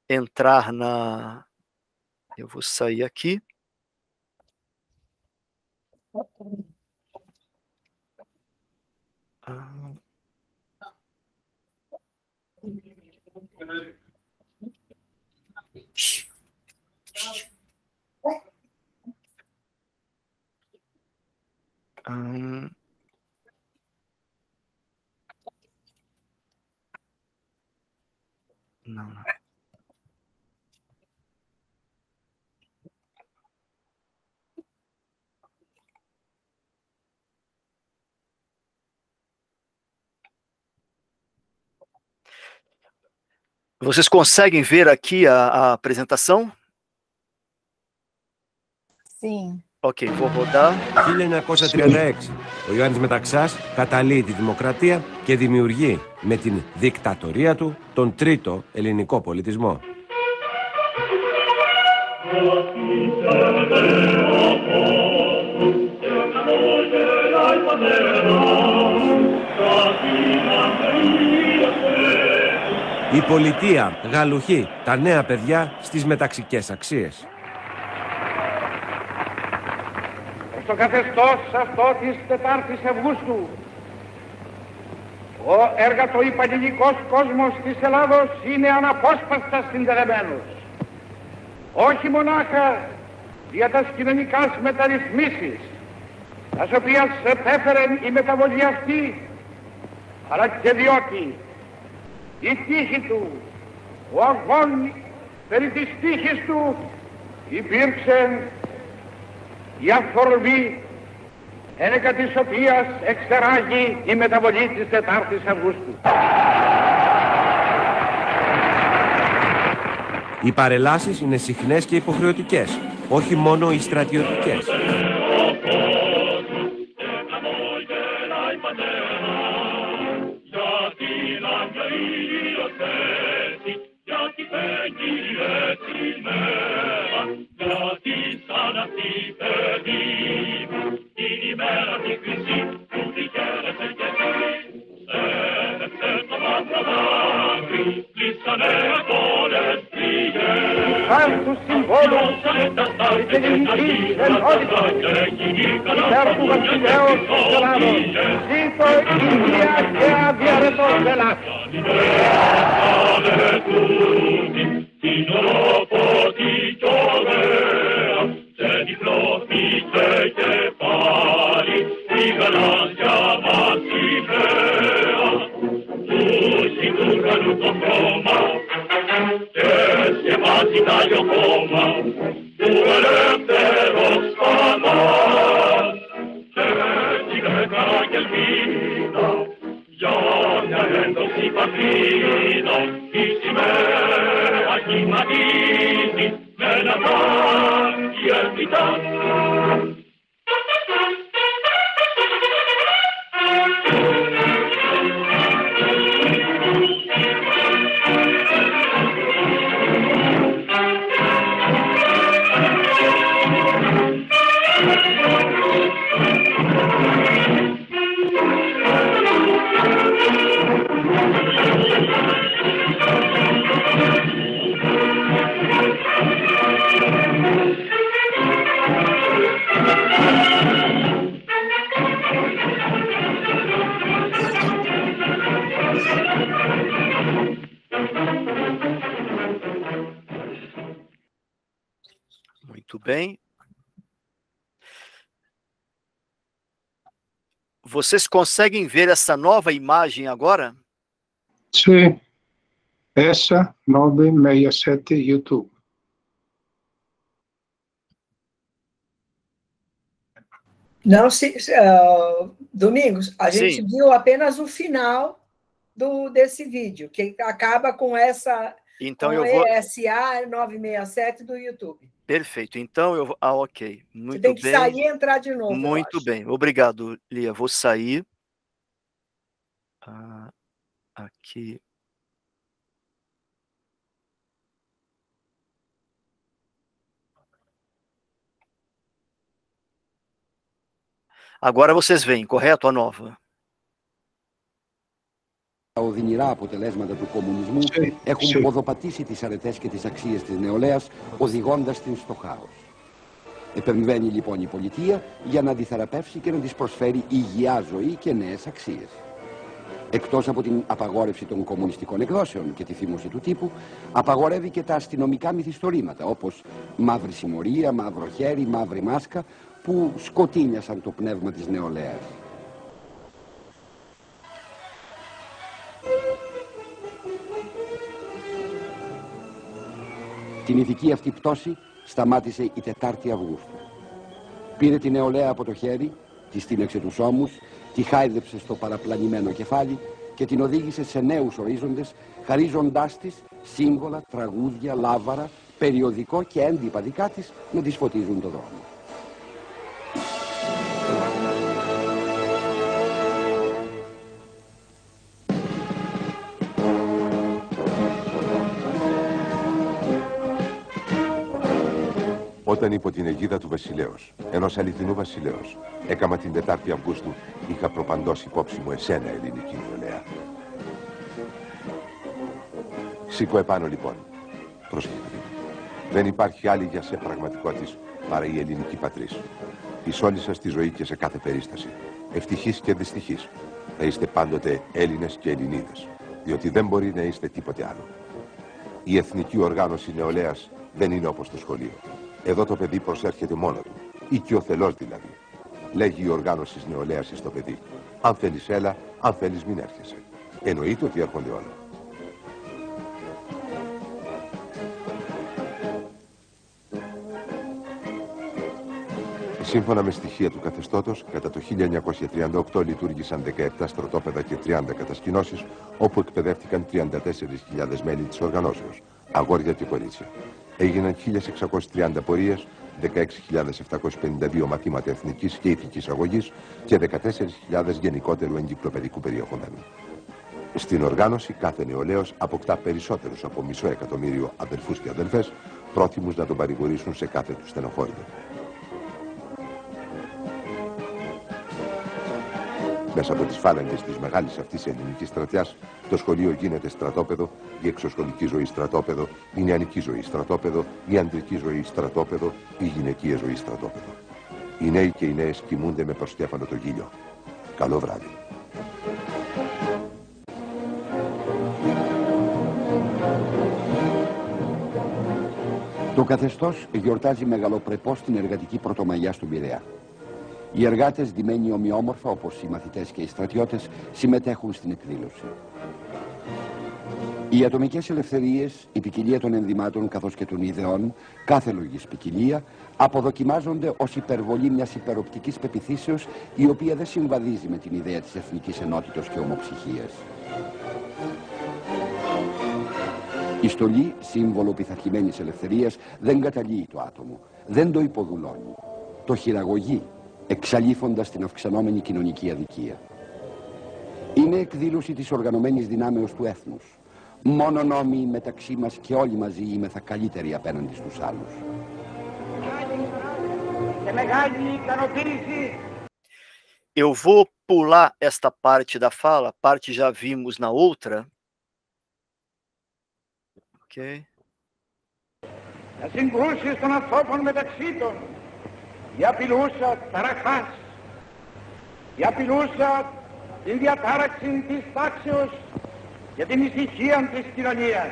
entrar na. Eu vou sair aqui. Ah, hum. Não, não. Vocês conseguem ver aqui a, a apresentação? Sim. Οκ, okay, Βοβοντά. 1936. Ο Ιωάννης Μεταξάς καταλύει τη δημοκρατία και δημιουργεί με την δικτατορία του τον τρίτο ελληνικό πολιτισμό. Η πολιτεία γαλουχεί τα νέα παιδιά στις μεταξικές αξίες. Στο καθεστώς αυτό της 4 Αυγούστου ο έργατο υπαλληλικός κόσμος της Ελλάδος είναι αναπόσπαστα συνδεδεμένος. Όχι μονάχα για τα κοινωνικά μεταρρυθμίσεις, τα οποία επέφερε η μεταβολή αυτή, αλλά και διότι η τύχη του, ο αγώνι περί της τύχης του υπήρξε η αφορμή ένεκα της οποίας εξεράγει η μεταβολή της 4ης Αυγούστου. Οι παρελάσεις είναι συχνές και υποχρεωτικές, όχι μόνο οι στρατιωτικές. Ελχόδητο, Σέρφου Βασιλέος της Ελλάδος, Ζήτω η Υγεία και αδιαρετός Ελλάδος. Vocês conseguem ver essa nova imagem agora? Sim. Essa 967 YouTube. Não se, uh, Domingos, a Sim. gente viu apenas o final do desse vídeo, que acaba com essa então com eu vou SA 967 do YouTube. Perfeito. Então eu. Ah, ok. Muito Você tem que bem. sair e entrar de novo. Muito bem. Obrigado, Lia. Vou sair. Ah, aqui. Agora vocês veem, correto? A nova. τα οδυνηρά αποτελέσματα του κομμουνισμού έχουν ποδοπατήσει τις αρετές και τις αξίες της νεολαίας, οδηγώντας την στο χάος. Επεμβαίνει λοιπόν η πολιτεία για να αντιθεραπεύσει και να της προσφέρει υγιά ζωή και νέες αξίες. Εκτός από την απαγόρευση των κομμουνιστικών εκδόσεων και τη θύμωση του τύπου, απαγορεύει και τα αστυνομικά μυθιστορήματα, όπως «Μαύρη συμμορία», «Μαύρο χέρι», «Μαύρη μάσκα», που σκοτίνιασαν το πνεύμα της νεολαίας. Την ηθική αυτή πτώση σταμάτησε η 4η Αυγούστου. Πήρε την νεολαία από το χέρι, τη στήλεξε τους ώμους, τη χάιδεψε στο παραπλανημένο κεφάλι και την οδήγησε σε νέους ορίζοντες, χαρίζοντάς της σύμβολα, τραγούδια, λάβαρα, περιοδικό και έντυπα δικά της να τη φωτίζουν το δρόμο. Όταν υπό την αιγίδα του βασιλέως, ενός αληθινού βασιλέως, έκαμα την 4η Αυγούστου, είχα προπαντός υπόψη μου εσένα, ελληνική νεολαία. Σήκω επάνω λοιπόν. Δεν υπάρχει άλλη για σε πραγματικό Τη παρά η ελληνική πατρίς. Εις όλη σα τη ζωή και σε κάθε περίσταση. Ευτυχή και δυστυχής. Θα είστε πάντοτε Έλληνες και Ελληνίδες. Διότι δεν μπορεί να είστε τίποτε άλλο. Η εθνική οργάνωση νεολαίας δεν είναι όπω το σχολείο. Εδώ το παιδί προσέρχεται μόνο του. θελός δηλαδή. Λέγει η οργάνωση νεολαία στο παιδί. Αν θέλει, έλα. Αν θέλει, μην έρχεσαι. Εννοείται ότι έρχονται όλα. Σύμφωνα με στοιχεία του καθεστώτος, κατά το 1938 λειτουργήσαν 17 στρατόπεδα και 30 κατασκηνώσεις, όπου εκπαιδεύτηκαν 34.000 μέλη της οργανώσεως, αγόρια και κορίτσια έγιναν 1.630 πορείες, 16.752 μαθήματα εθνικής και ηθικής αγωγής και 14.000 γενικότερου εγκυκλοπαιδικού περιεχομένου. Στην οργάνωση κάθε νεολαίος αποκτά περισσότερους από μισό εκατομμύριο αδελφούς και αδελφές, πρόθυμους να τον παρηγορήσουν σε κάθε του στενοχώριο. Μέσα από τις φάλαγγες της μεγάλης αυτής ελληνικής στρατιάς, το σχολείο γίνεται στρατόπεδο, η εξωσχολική ζωή στρατόπεδο, η νεανική ζωή στρατόπεδο, η αντρική ζωή στρατόπεδο, η γυναικεία ζωή στρατόπεδο. Οι νέοι και οι νέες κοιμούνται με προσκέφαλο το γύλιο. Καλό βράδυ. Το καθεστώς γιορτάζει μεγαλοπρεπώς την εργατική πρωτομαγιά στον Πειραιά. Οι εργάτε ντυμένοι ομοιόμορφα, όπω οι μαθητέ και οι στρατιώτε συμμετέχουν στην εκδήλωση. Οι ατομικέ ελευθερίε, η ποικιλία των ενδυμάτων καθώ και των ιδεών, κάθε λογής ποικιλία, αποδοκιμάζονται ω υπερβολή μιας υπεροπτικής πεπιθήσεω η οποία δεν συμβαδίζει με την ιδέα τη εθνική ενότητα και ομοψυχία. Η στολή, σύμβολο πειθαρχημένη ελευθερία δεν καταλύει το άτομο, δεν το υποδουλώνει, το χειραγωγεί εξαλείφοντας την αυξανόμενη κοινωνική αδικία. Είναι εκδήλωση της οργανωμένης δυνάμεως του έθνους. Μόνο νόμοι μεταξύ μας και όλοι μαζί είμεθα καλύτεροι απέναντι στους άλλους. μεγάλη ικανοποίηση. Eu vou pular esta parte da fala, parte já vimos na outra. Ok. As η απειλούσα ταραχάς, η απειλούσα την διατάραξη της τάξεως και την ησυχία της κοινωνίας.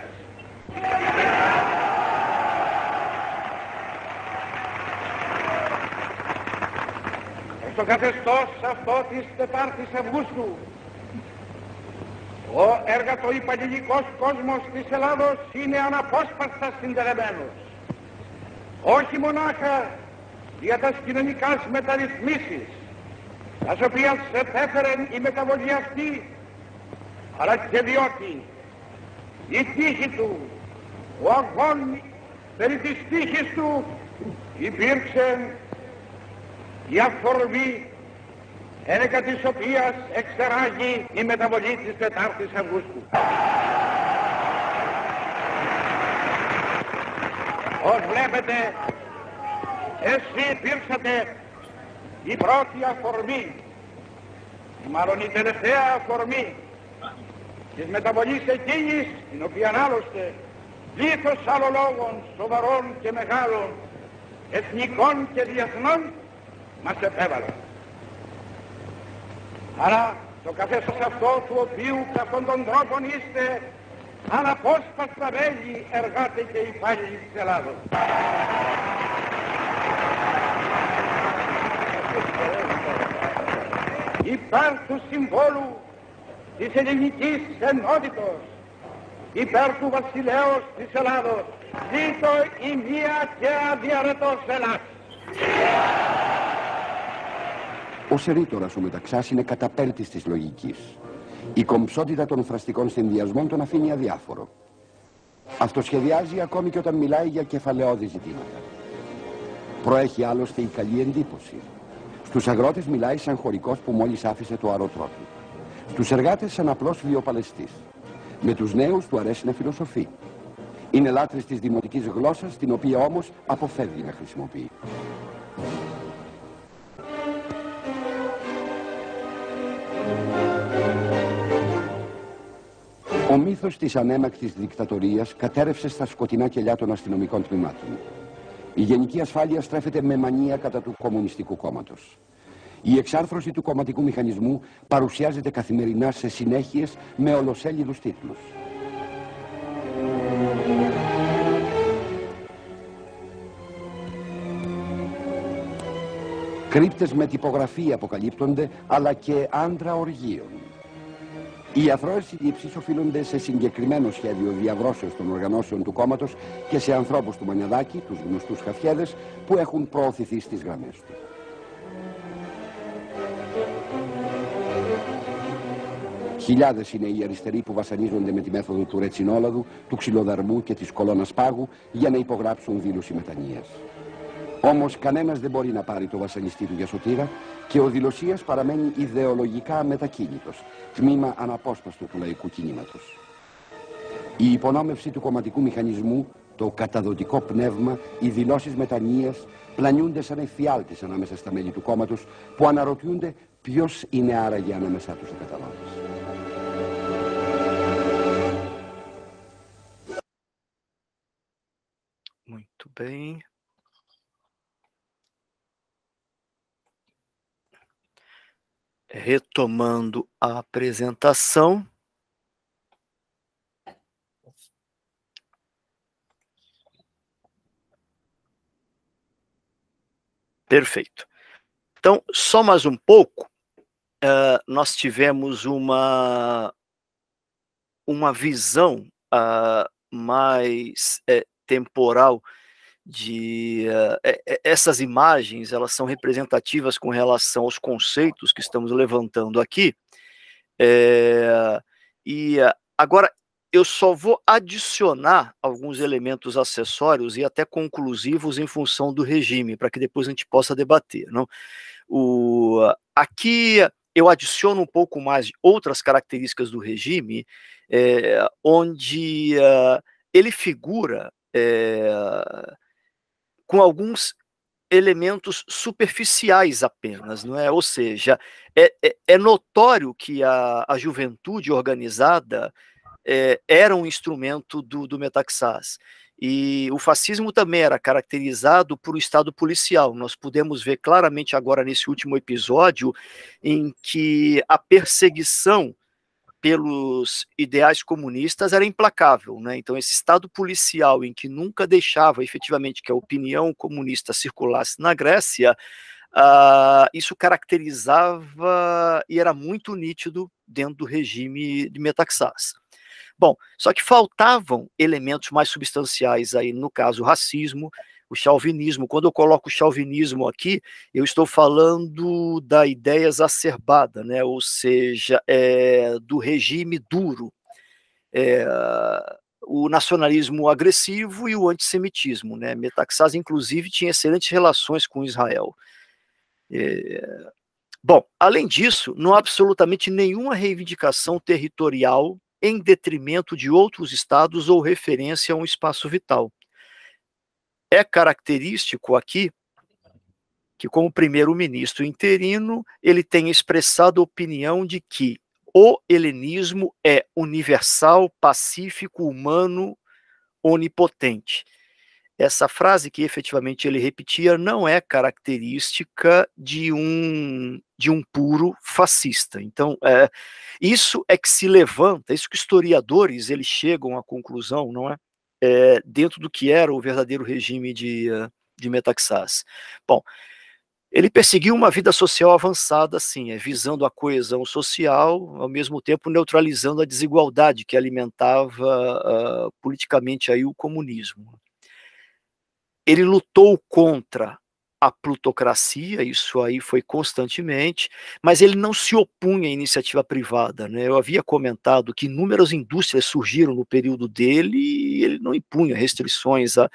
Στο καθεστώς αυτό της Τετάρτης Αυγούστου, ο έργατο-υπαλληλικός κόσμος της Ελλάδος είναι αναπόσπαστα συνδεδεμένος. Όχι μονάχα για τα κοινωνικά μεταρρυθμίσεις τα οποία επέφερε η μεταβολή αυτή αλλά και διότι η τύχη του ο αγώνι περί της τύχης του υπήρξε η αφορμή ένεκα της οποίας εξεράγει η μεταβολή της 4ης Αυγούστου. Ως βλέπετε εσύ υπήρξατε η πρώτη αφορμή, μάλλον η τελευταία αφορμή της μεταβολής εκείνης, την οποία άλλωστε πλήθος άλλων λόγων, σοβαρών και μεγάλων, εθνικών και διεθνών, μας επέβαλε. Άρα το καθεστώς αυτό του οποίου αυτόν τον τρόπον είστε αναπόσπαστα μέλη εργάτε και υπάλληλοι της Ελλάδος. υπέρ του συμβόλου της ελληνικής ενότητος, υπέρ του βασιλέως της Ελλάδος, ζήτω η μία και αδιαρετός Ελλάς. Ο σερίτορας ο μεταξάς είναι καταπέλτης της λογικής. Η κομψότητα των φραστικών συνδυασμών τον αφήνει αδιάφορο. Αυτοσχεδιάζει ακόμη και όταν μιλάει για κεφαλαιώδη ζητήματα. Προέχει άλλωστε η καλή εντύπωση. Στους αγρότες μιλάει σαν χωρικός που μόλις άφησε το του. Στους εργάτες σαν απλός βιοπαλαιστής. Με τους νέους του αρέσει να φιλοσοφεί. Είναι λάτρης της δημοτικής γλώσσας, την οποία όμως αποφεύγει να χρησιμοποιεί. Ο μύθος της ανέμακτης δικτατορίας κατέρευσε στα σκοτεινά κελιά των αστυνομικών τμήματων. Η γενική ασφάλεια στρέφεται με μανία κατά του Κομμουνιστικού Κόμματο. Η εξάρθρωση του κομματικού μηχανισμού παρουσιάζεται καθημερινά σε συνέχειες με ολοσέλιδους τίτλους. Κρύπτες με τυπογραφία αποκαλύπτονται, αλλά και άντρα οργείων. Οι αθρώες συλλήψει οφείλονται σε συγκεκριμένο σχέδιο διαβρώσεως των οργανώσεων του κόμματο και σε ανθρώπου του Μανιαδάκη, του γνωστού χαφιέδε, που έχουν προωθηθεί στι γραμμέ του. Χιλιάδε είναι οι αριστεροί που βασανίζονται με τη μέθοδο του ρετσινόλαδου, του ξυλοδαρμού και τη κολόνα πάγου για να υπογράψουν δήλωση μετανία. Όμω κανένα δεν μπορεί να πάρει το βασανιστή του για σωτήρα και ο Δηλωσίας παραμένει ιδεολογικά μετακίνητο. τμήμα αναπόσπαστο του λαϊκού κινήματο. Η υπονόμευση του κομματικού μηχανισμού, το καταδοτικό πνεύμα, οι δηλώσει μετανία πλανιούνται σαν εφιάλτη ανάμεσα στα μέλη του κόμματο που αναρωτιούνται ποιο είναι άραγε ανάμεσά του ο retomando a apresentação. Perfeito. Então, só mais um pouco, uh, nós tivemos uma, uma visão uh, mais é, temporal de uh, essas imagens elas são representativas com relação aos conceitos que estamos levantando aqui é, e uh, agora eu só vou adicionar alguns elementos acessórios e até conclusivos em função do regime para que depois a gente possa debater não o uh, aqui eu adiciono um pouco mais de outras características do regime é, onde ele figura é, com alguns elementos superficiais apenas, não é? Ou seja, é, é, é notório que a, a juventude organizada é, era um instrumento do, do Metaxas E o fascismo também era caracterizado por um Estado policial. Nós podemos ver claramente agora nesse último episódio em que a perseguição pelos ideais comunistas era implacável, né? Então esse estado policial em que nunca deixava efetivamente que a opinião comunista circulasse na Grécia, uh, isso caracterizava e era muito nítido dentro do regime de Metaxás. Bom, só que faltavam elementos mais substanciais aí, no caso, o racismo, o chauvinismo. Quando eu coloco o chauvinismo aqui, eu estou falando da ideia exacerbada, né? ou seja, é, do regime duro, é, o nacionalismo agressivo e o antissemitismo. Né? Metaxas, inclusive, tinha excelentes relações com Israel. É, bom, além disso, não há absolutamente nenhuma reivindicação territorial em detrimento de outros estados ou referência a um espaço vital. É característico aqui que, como primeiro-ministro interino, ele tem expressado a opinião de que o helenismo é universal, pacífico, humano, onipotente. Essa frase que efetivamente ele repetia não é característica de um, de um puro fascista. Então, é, isso é que se levanta, isso que historiadores eles chegam à conclusão, não é? é, dentro do que era o verdadeiro regime de, eh, de Metaxas. Bom, ele perseguiu uma vida social avançada, sim, é, visando a coesão social, ao mesmo tempo neutralizando a desigualdade que alimentava uh, politicamente aí o comunismo. Ele lutou contra a plutocracia, isso aí foi constantemente, mas ele não se opunha à iniciativa privada. Né? Eu havia comentado que inúmeras indústrias surgiram no período dele e ele não impunha restrições a,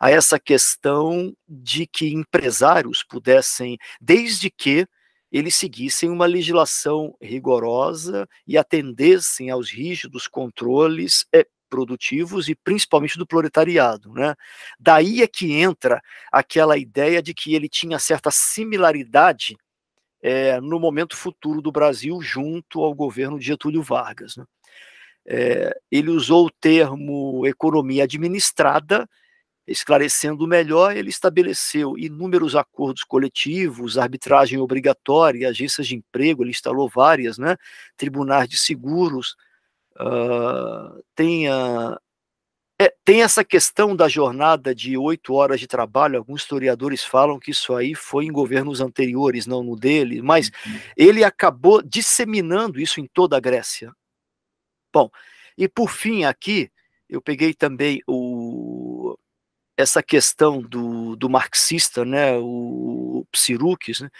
a essa questão de que empresários pudessem, desde que eles seguissem uma legislação rigorosa e atendessem aos rígidos controles é, produtivos e principalmente do proletariado. Né? Daí é que entra aquela ideia de que ele tinha certa similaridade é, no momento futuro do Brasil junto ao governo de Getúlio Vargas. Né? É, ele usou o termo economia administrada, esclarecendo melhor, ele estabeleceu inúmeros acordos coletivos, arbitragem obrigatória, agências de emprego, ele instalou várias, né? tribunais de seguros, ah, tenha é, tem essa questão da jornada de oito horas de trabalho. Alguns historiadores falam que isso aí foi em governos anteriores, não no dele, mas uhum. ele acabou disseminando isso em toda a Grécia. Bom, e por fim, aqui eu peguei também o, essa questão do, do marxista, né, o, o Psirukis, né,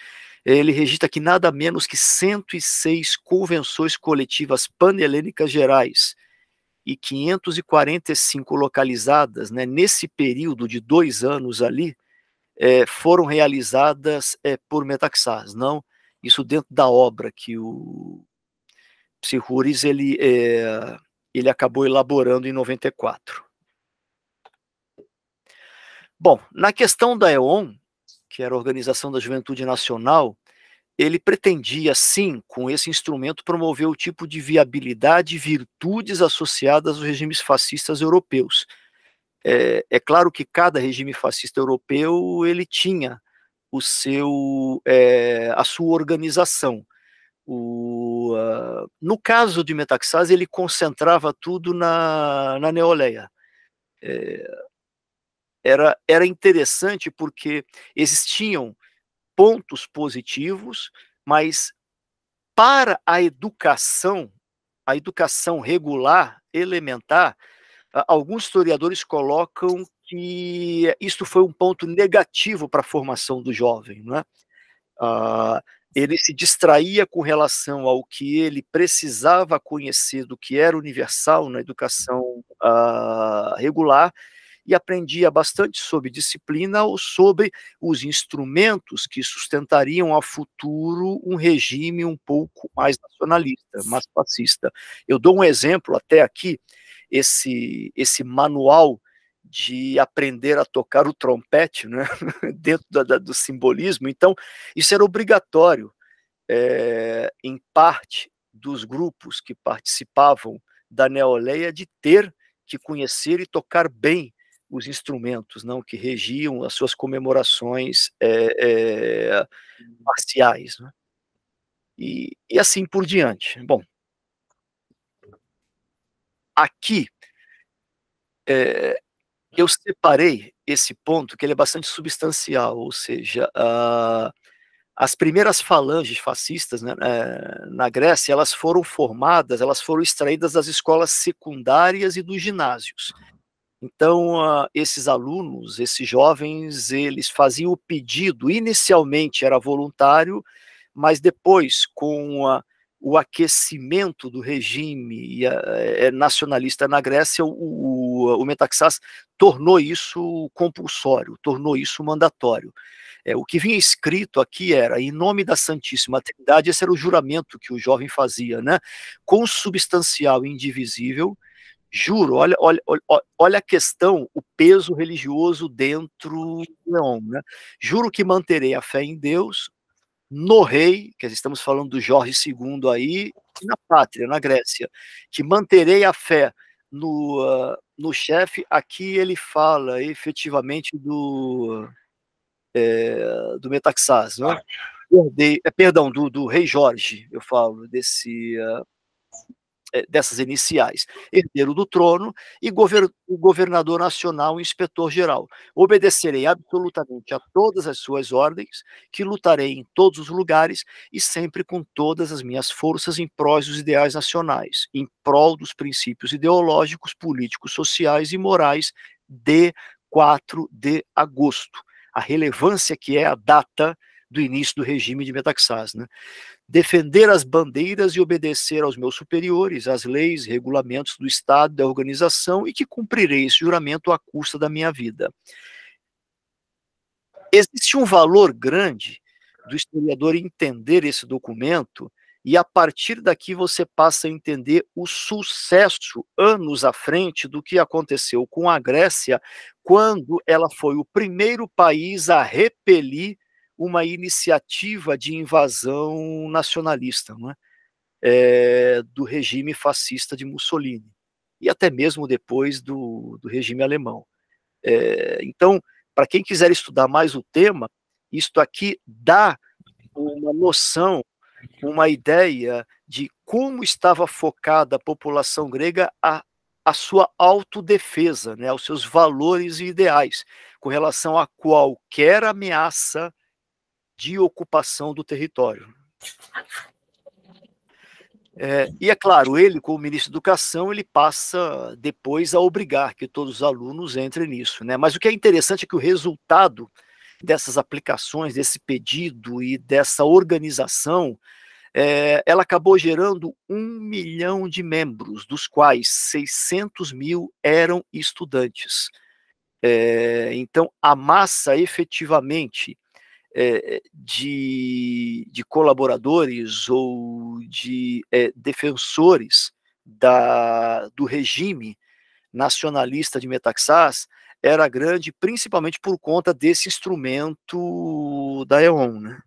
ele registra que nada menos que 106 convenções coletivas panelênicas gerais e 545 localizadas, né, nesse período de dois anos ali, é, foram realizadas é, por Metaxas, não isso dentro da obra que o Psihuris ele, é, ele acabou elaborando em 94. Bom, na questão da EON, que era a Organização da Juventude Nacional, ele pretendia, sim, com esse instrumento, promover o tipo de viabilidade e virtudes associadas aos regimes fascistas europeus. É, é claro que cada regime fascista europeu ele tinha o seu é, a sua organização. O, uh, no caso de Metaxas, ele concentrava tudo na, na Neoleia. É, era, era interessante porque existiam pontos positivos, mas para a educação, a educação regular, elementar, alguns historiadores colocam que isso foi um ponto negativo para a formação do jovem. Né? ele se distraía com relação ao que ele precisava conhecer do que era universal na educação ah, regular e aprendia bastante sobre disciplina ou sobre os instrumentos que sustentariam a futuro um regime um pouco mais nacionalista, mais fascista. Eu dou um exemplo até aqui, esse, esse manual de aprender a tocar o trompete, né? dentro da, da, do simbolismo. Então, isso era obrigatório é, em parte dos grupos que participavam da Neoleia de ter que conhecer e tocar bem os instrumentos não que regiam as suas comemorações é, eh, é, eh, marciais. Hum. Né? E, e assim por diante. Bom, aqui é, eu separei esse ponto que ele é bastante substancial, ou seja, a, as primeiras falanges fascistas né, na Grécia elas foram formadas, elas foram extraídas das escolas secundárias e dos ginásios. Então, uh, esses alunos, esses jovens, eles faziam o pedido, inicialmente era voluntário, mas depois, com a, ah, o aquecimento do regime eh, nacionalista na Grécia, o, o, o Metaxas tornou isso compulsório, tornou isso mandatório. É, o que vinha escrito aqui era, em nome da Santíssima Trindade, esse era o juramento que o jovem fazia, né? Consubstancial e indivisível, Juro, olha, olha, olha a questão, o peso religioso dentro do leão. Né? Juro que manterei a fé em Deus, no rei, que estamos falando do Jorge II aí, na pátria, na Grécia, que manterei a fé no, uh, no chefe, aqui ele fala efetivamente do, eh, é, do Metaxás, né? Perdei, é, eh, perdão, do, do rei Jorge, eu falo, desse uh, eh, dessas iniciais, herdeiro do trono e govern, o governador nacional e inspetor-geral. Obedecerei absolutamente a todas as suas ordens, que lutarei em todos os lugares e sempre com todas as minhas forças em prós dos ideais nacionais, em prol dos princípios ideológicos, políticos, sociais e morais de 4 de agosto. A relevância que é a data do início do regime de Metaxás. Né? Defender as bandeiras e obedecer aos meus superiores, às leis, regulamentos do Estado, da organização, e que cumprirei esse juramento à custa da minha vida. Existe um valor grande do historiador entender esse documento, e a partir daqui você passa a entender o sucesso anos à frente do que aconteceu com a Grécia quando ela foi o primeiro país a repelir uma iniciativa de invasão nacionalista né, é, eh, do regime fascista de Mussolini, e até mesmo depois do, do regime alemão. É, então, para quem quiser estudar mais o tema, isto aqui dá uma noção, uma ideia de como estava focada a população grega a a sua autodefesa, né, aos seus valores e ideais, com relação a qualquer ameaça de ocupação do território. É, e é claro, ele, como ministro da Educação, ele passa depois a obrigar que todos os alunos entrem nisso. Né? Mas o que é interessante é que o resultado dessas aplicações, desse pedido e dessa organização, é, ela acabou gerando um milhão de membros, dos quais 600 mil eram estudantes. É, então, a massa efetivamente é, de, de, colaboradores ou de é, defensores da, do regime nacionalista de Metaxas era grande, principalmente por conta desse instrumento da EON. Né?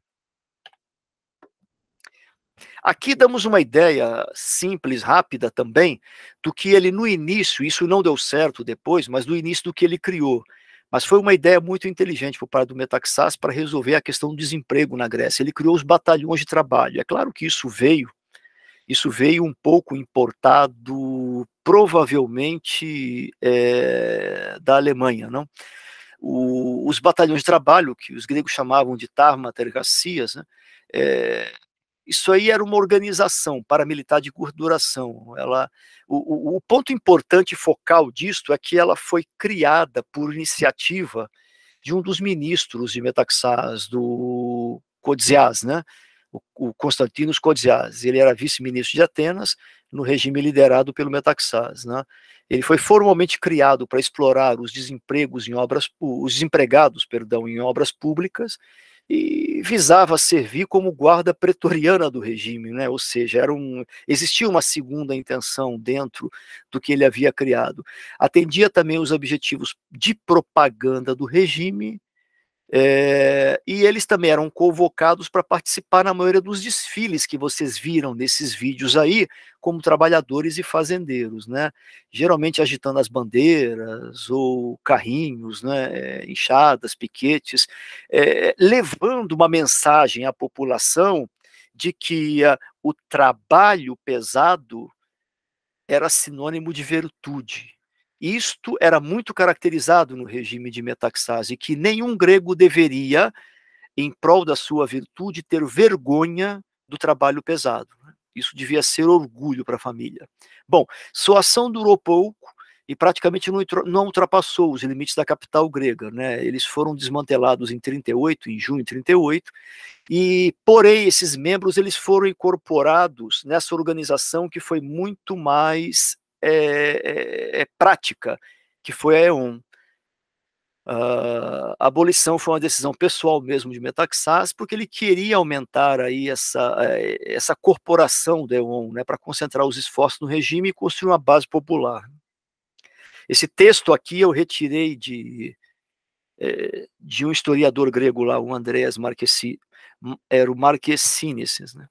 Aqui damos uma ideia simples, rápida também, do que ele no início, isso não deu certo depois, mas no início do que ele criou. Mas foi uma ideia muito inteligente por parte do Metaxas para resolver a questão do desemprego na Grécia. Ele criou os batalhões de trabalho. É claro que isso veio, isso veio um pouco importado, provavelmente é, da Alemanha, não? O, os batalhões de trabalho que os gregos chamavam de tarmatergacias, né? É, isso aí era uma organização paramilitar de curta duração. Ela, o, o, ponto importante focal disto é que ela foi criada por iniciativa de um dos ministros de Metaxás, do Codizias, né? o, o Constantinos Codizias. Ele era vice-ministro de Atenas, no regime liderado pelo Metaxás. Né? Ele foi formalmente criado para explorar os desempregos em obras, os desempregados, perdão, em obras públicas e visava servir como guarda pretoriana do regime, né? ou seja, era um, existia uma segunda intenção dentro do que ele havia criado. Atendia também os objetivos de propaganda do regime é, e eles também eram convocados para participar na maioria dos desfiles que vocês viram nesses vídeos aí, como trabalhadores e fazendeiros, né? Geralmente agitando as bandeiras ou carrinhos, né? Eh, enxadas, piquetes, é, levando uma mensagem à população de que a, ah, o trabalho pesado era sinônimo de virtude isto era muito caracterizado no regime de Metaxase, que nenhum grego deveria, em prol da sua virtude, ter vergonha do trabalho pesado. Né? Isso devia ser orgulho para a família. Bom, sua ação durou pouco e praticamente não ultrapassou os limites da capital grega. Né? Eles foram desmantelados em 38, em junho de 38, e, porém, esses membros eles foram incorporados nessa organização que foi muito mais é, é, é, prática, que foi a E.ON. Uh, ah, a abolição foi uma decisão pessoal mesmo de Metaxas, porque ele queria aumentar aí essa, é, essa corporação da EON, né, para concentrar os esforços no regime e construir uma base popular. Esse texto aqui eu retirei de, é, de um historiador grego lá, o Andreas Marquesi, hum, era o Marquesines, né?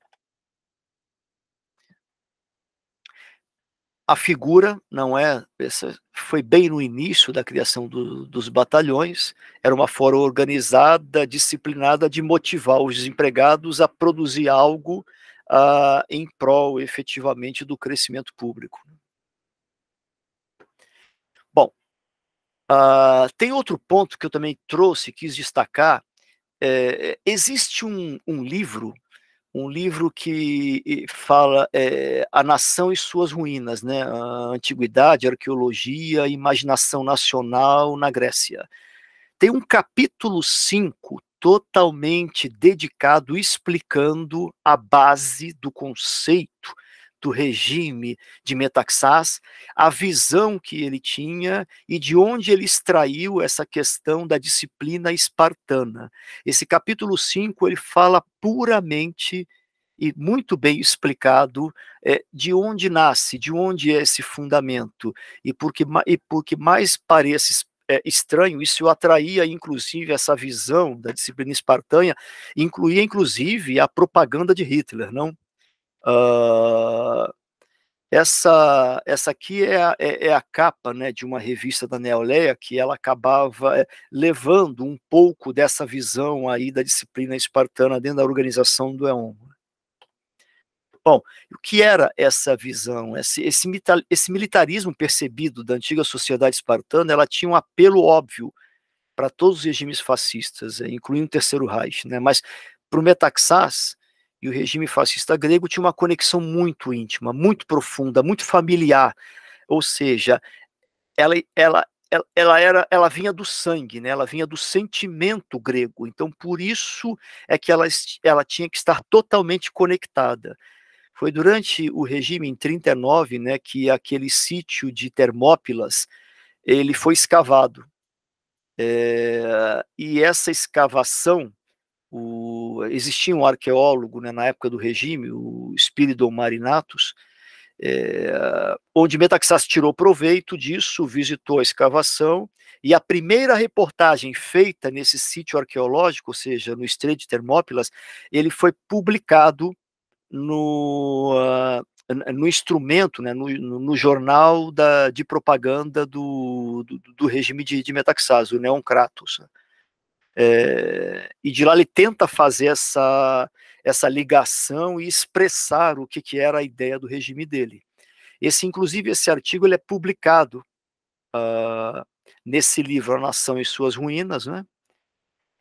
a figura não é essa, foi bem no início da criação do, dos batalhões era uma forma organizada disciplinada de motivar os desempregados a produzir algo uh, em prol efetivamente do crescimento público bom uh, tem outro ponto que eu também trouxe quis destacar é, existe um, um livro um livro que fala é, a nação e suas ruínas, né? A antiguidade, arqueologia, imaginação nacional na Grécia. Tem um capítulo 5 totalmente dedicado explicando a base do conceito do regime de Metaxás, a visão que ele tinha e de onde ele extraiu essa questão da disciplina espartana. Esse capítulo 5 ele fala puramente e muito bem explicado é, de onde nasce, de onde é esse fundamento, e porque, e porque mais parece é, estranho, isso atraía inclusive essa visão da disciplina espartana, incluía inclusive a propaganda de Hitler, não? Uh, essa, essa aqui é a, é, é a, capa né, de uma revista da Neoleia que ela acabava eh, levando um pouco dessa visão aí da disciplina espartana dentro da organização do EOM. Né? Bom, o que era essa visão? Esse, esse, esse militarismo percebido da antiga sociedade espartana, ela tinha um apelo óbvio para todos os regimes fascistas, eh, incluindo o Terceiro Reich, né? mas para o Metaxas, e o regime fascista grego tinha uma conexão muito íntima, muito profunda, muito familiar. Ou seja, ela, ela, ela, era, ela vinha do sangue, né? ela vinha do sentimento grego. Então, por isso é que ela, ela tinha que estar totalmente conectada. Foi durante o regime em 39, né, que aquele sítio de Termópilas ele foi escavado. É, e essa escavação o, existia um arqueólogo né, na época do regime, o Spiridon Marinatus, é, onde Metaxas tirou proveito disso, visitou a escavação, e a primeira reportagem feita nesse sítio arqueológico, ou seja, no Estreito de Termópilas, ele foi publicado no, uh, no instrumento, né, no, no jornal da, de propaganda do, do, do regime de, de Metaxas, o Neon Kratos. Né. É, e de lá ele tenta fazer essa, essa ligação e expressar o que, que era a ideia do regime dele. Esse, inclusive, esse artigo ele é publicado uh, nesse livro A Nação e Suas Ruínas, né?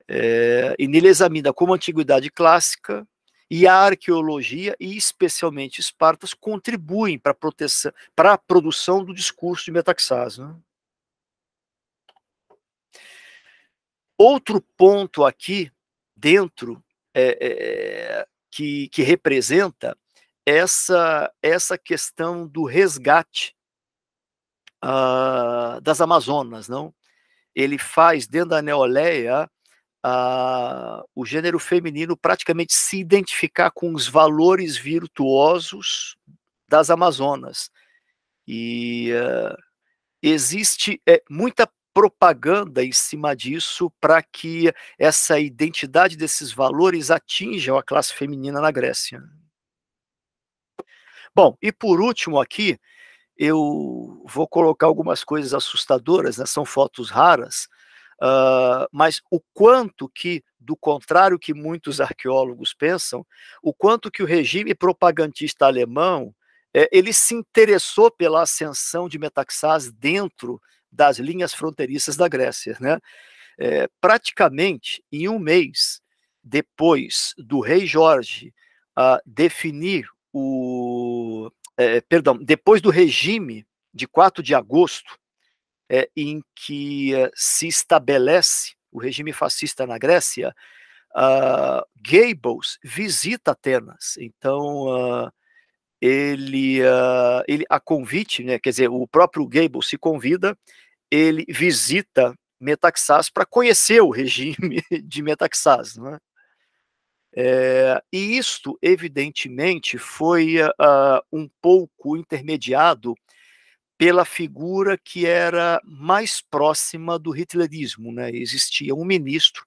É, e nele examina como a antiguidade clássica e a arqueologia, e especialmente Espartas, contribuem para a produção do discurso de Metaxás. Né? Outro ponto aqui dentro é, é, é, que, que representa essa, essa questão do resgate uh, das Amazonas, não? Ele faz dentro da Neoleia uh, o gênero feminino praticamente se identificar com os valores virtuosos das Amazonas. E uh, existe é, muita propaganda em cima disso para que essa identidade desses valores atinja a classe feminina na Grécia. Bom, e por último aqui, eu vou colocar algumas coisas assustadoras, né? são fotos raras, uh, mas o quanto que, do contrário que muitos arqueólogos pensam, o quanto que o regime propagandista alemão é, ele se interessou pela ascensão de Metaxás dentro das linhas fronteiriças da Grécia. Né? É, praticamente em um mês depois do rei Jorge uh, definir o. É, perdão, depois do regime de 4 de agosto, é, em que eh, se estabelece o regime fascista na Grécia, uh, Gables visita Atenas. Então. Uh, ele, ele a convite, né, quer dizer, o próprio Gables se convida ele visita Metaxas para conhecer o regime de Metaxas, Né? É, e isto, evidentemente, foi uh, um pouco intermediado pela figura que era mais próxima do hitlerismo. Né? Existia um ministro,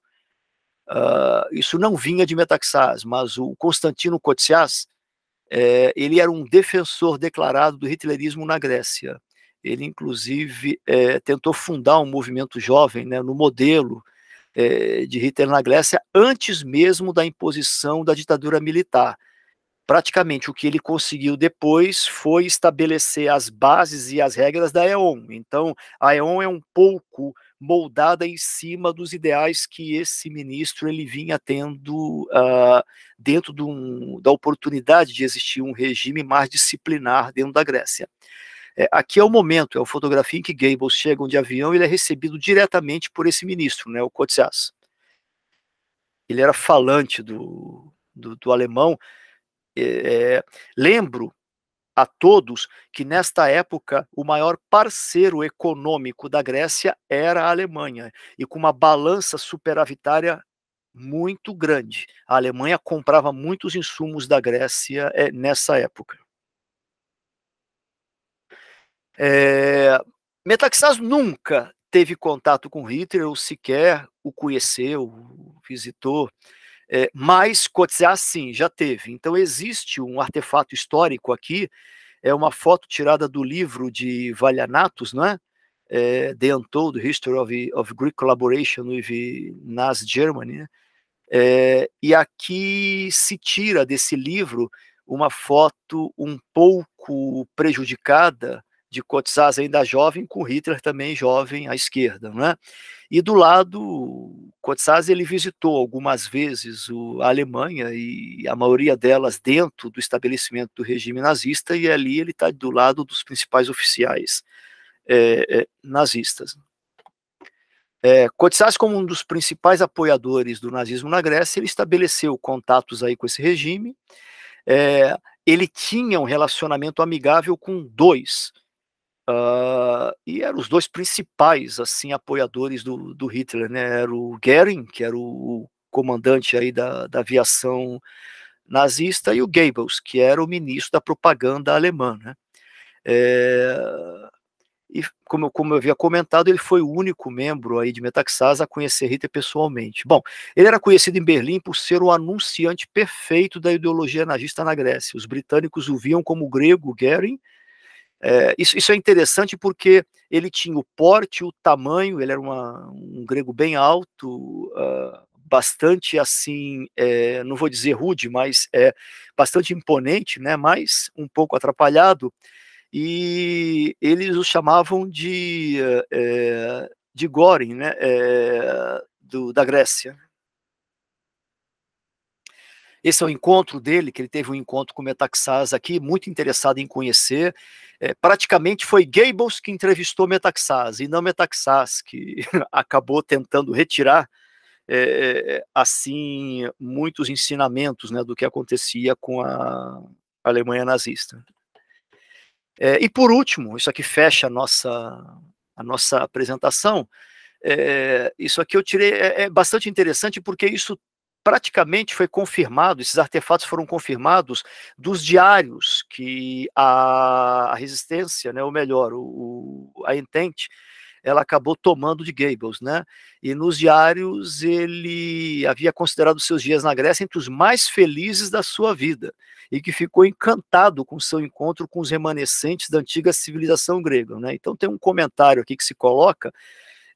uh, isso não vinha de Metaxas, mas o Constantino Kotsias, é, ele era um defensor declarado do hitlerismo na Grécia. Ele, inclusive, é, tentou fundar um movimento jovem né, no modelo é, de Hitler na Grécia, antes mesmo da imposição da ditadura militar. Praticamente o que ele conseguiu depois foi estabelecer as bases e as regras da EON. Então, a EON é um pouco moldada em cima dos ideais que esse ministro ele vinha tendo uh, dentro de um, da oportunidade de existir um regime mais disciplinar dentro da Grécia. É, aqui é o momento, é o fotografia em que Gables chega de avião e ele é recebido diretamente por esse ministro, né, o Kotzias. Ele era falante do, do, do alemão. É, é, lembro a todos que nesta época o maior parceiro econômico da Grécia era a Alemanha e com uma balança superavitária muito grande. A Alemanha comprava muitos insumos da Grécia é, nessa época. É, Metaxas nunca teve contato com Hitler ou sequer o conheceu, o visitou, é, mas Kotzia sim, já teve. Então existe um artefato histórico aqui, é uma foto tirada do livro de Valianatos, né? é, The Untold History of, of Greek Collaboration with Nazi Germany, né? É, e aqui se tira desse livro uma foto um pouco prejudicada de Kotzas ainda jovem, com Hitler também jovem à esquerda, né? E do lado, Kotzas ele visitou algumas vezes a Alemanha e a maioria delas dentro do estabelecimento do regime nazista e ali ele está do lado dos principais oficiais é, é, nazistas. É, como um dos principais apoiadores do nazismo na Grécia, ele estabeleceu contatos aí com esse regime. É, ele tinha um relacionamento amigável com dois Uh, e eram os dois principais assim apoiadores do, do Hitler, né? Era o Goering, que era o comandante aí da, da aviação nazista, e o Goebbels, que era o ministro da propaganda alemã, né? É, e como, como eu havia comentado, ele foi o único membro aí de Metaxas a conhecer Hitler pessoalmente. Bom, ele era conhecido em Berlim por ser o anunciante perfeito da ideologia nazista na Grécia. Os britânicos o viam como o grego Goering, é, isso, isso, é interessante porque ele tinha o porte, o tamanho, ele era uma, um grego bem alto, uh, bastante assim, é, não vou dizer rude, mas é bastante imponente, né, mas um pouco atrapalhado, e eles o chamavam de, é, de Gorin, né, é, do, da Grécia. Esse é o encontro dele, que ele teve um encontro com Metaxás aqui, muito interessado em conhecer, é, praticamente foi Gables que entrevistou Metaxas, e não Metaxas, que acabou tentando retirar, é, é, assim, muitos ensinamentos né, do que acontecia com a Alemanha nazista. É, e por último, isso aqui fecha a nossa, a nossa apresentação, é, isso aqui eu tirei, é, é bastante interessante porque isso praticamente foi confirmado, esses artefatos foram confirmados dos diários que a, a resistência, né, ou melhor, o, o, a entente, ela acabou tomando de Gables, né? E nos diários ele havia considerado seus dias na Grécia entre os mais felizes da sua vida e que ficou encantado com seu encontro com os remanescentes da antiga civilização grega, né? Então tem um comentário aqui que se coloca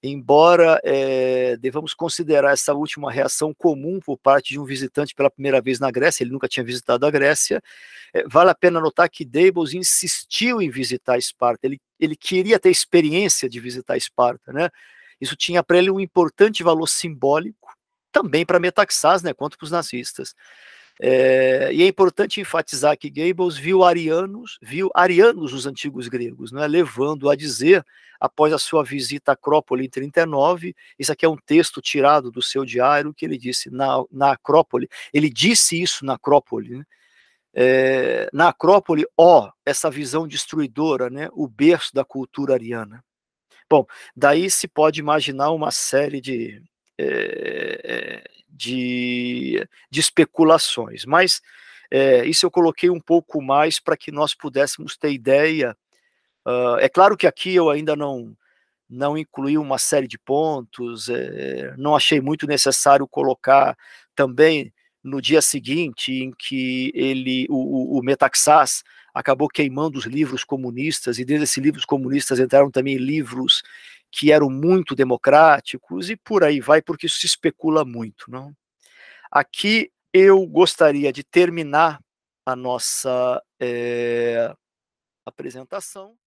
Embora é, devamos considerar essa última reação comum por parte de um visitante pela primeira vez na Grécia, ele nunca tinha visitado a Grécia, é, vale a pena notar que Deibols insistiu em visitar Esparta, ele, ele queria ter experiência de visitar Esparta, né? Isso tinha para ele um importante valor simbólico, também para Metaxás, né, quanto para os nazistas. É, e é importante enfatizar que Gables viu arianos, viu arianos os antigos gregos, né, levando a dizer, após a sua visita à Acrópole em 39, isso aqui é um texto tirado do seu diário que ele disse na, na Acrópole, ele disse isso na Acrópole, né, é, na Acrópole, ó, essa visão destruidora, né, o berço da cultura ariana. Bom, daí se pode imaginar uma série de, é, de, de especulações. Mas é, isso eu coloquei um pouco mais para que nós pudéssemos ter ideia. Uh, é claro que aqui eu ainda não não incluí uma série de pontos, é, não achei muito necessário colocar também no dia seguinte em que ele, o, o acabou queimando os livros comunistas, e desde esses livros comunistas entraram também livros que eram muito democráticos e por aí vai, porque isso se especula muito. Não? Aqui eu gostaria de terminar a nossa é, apresentação.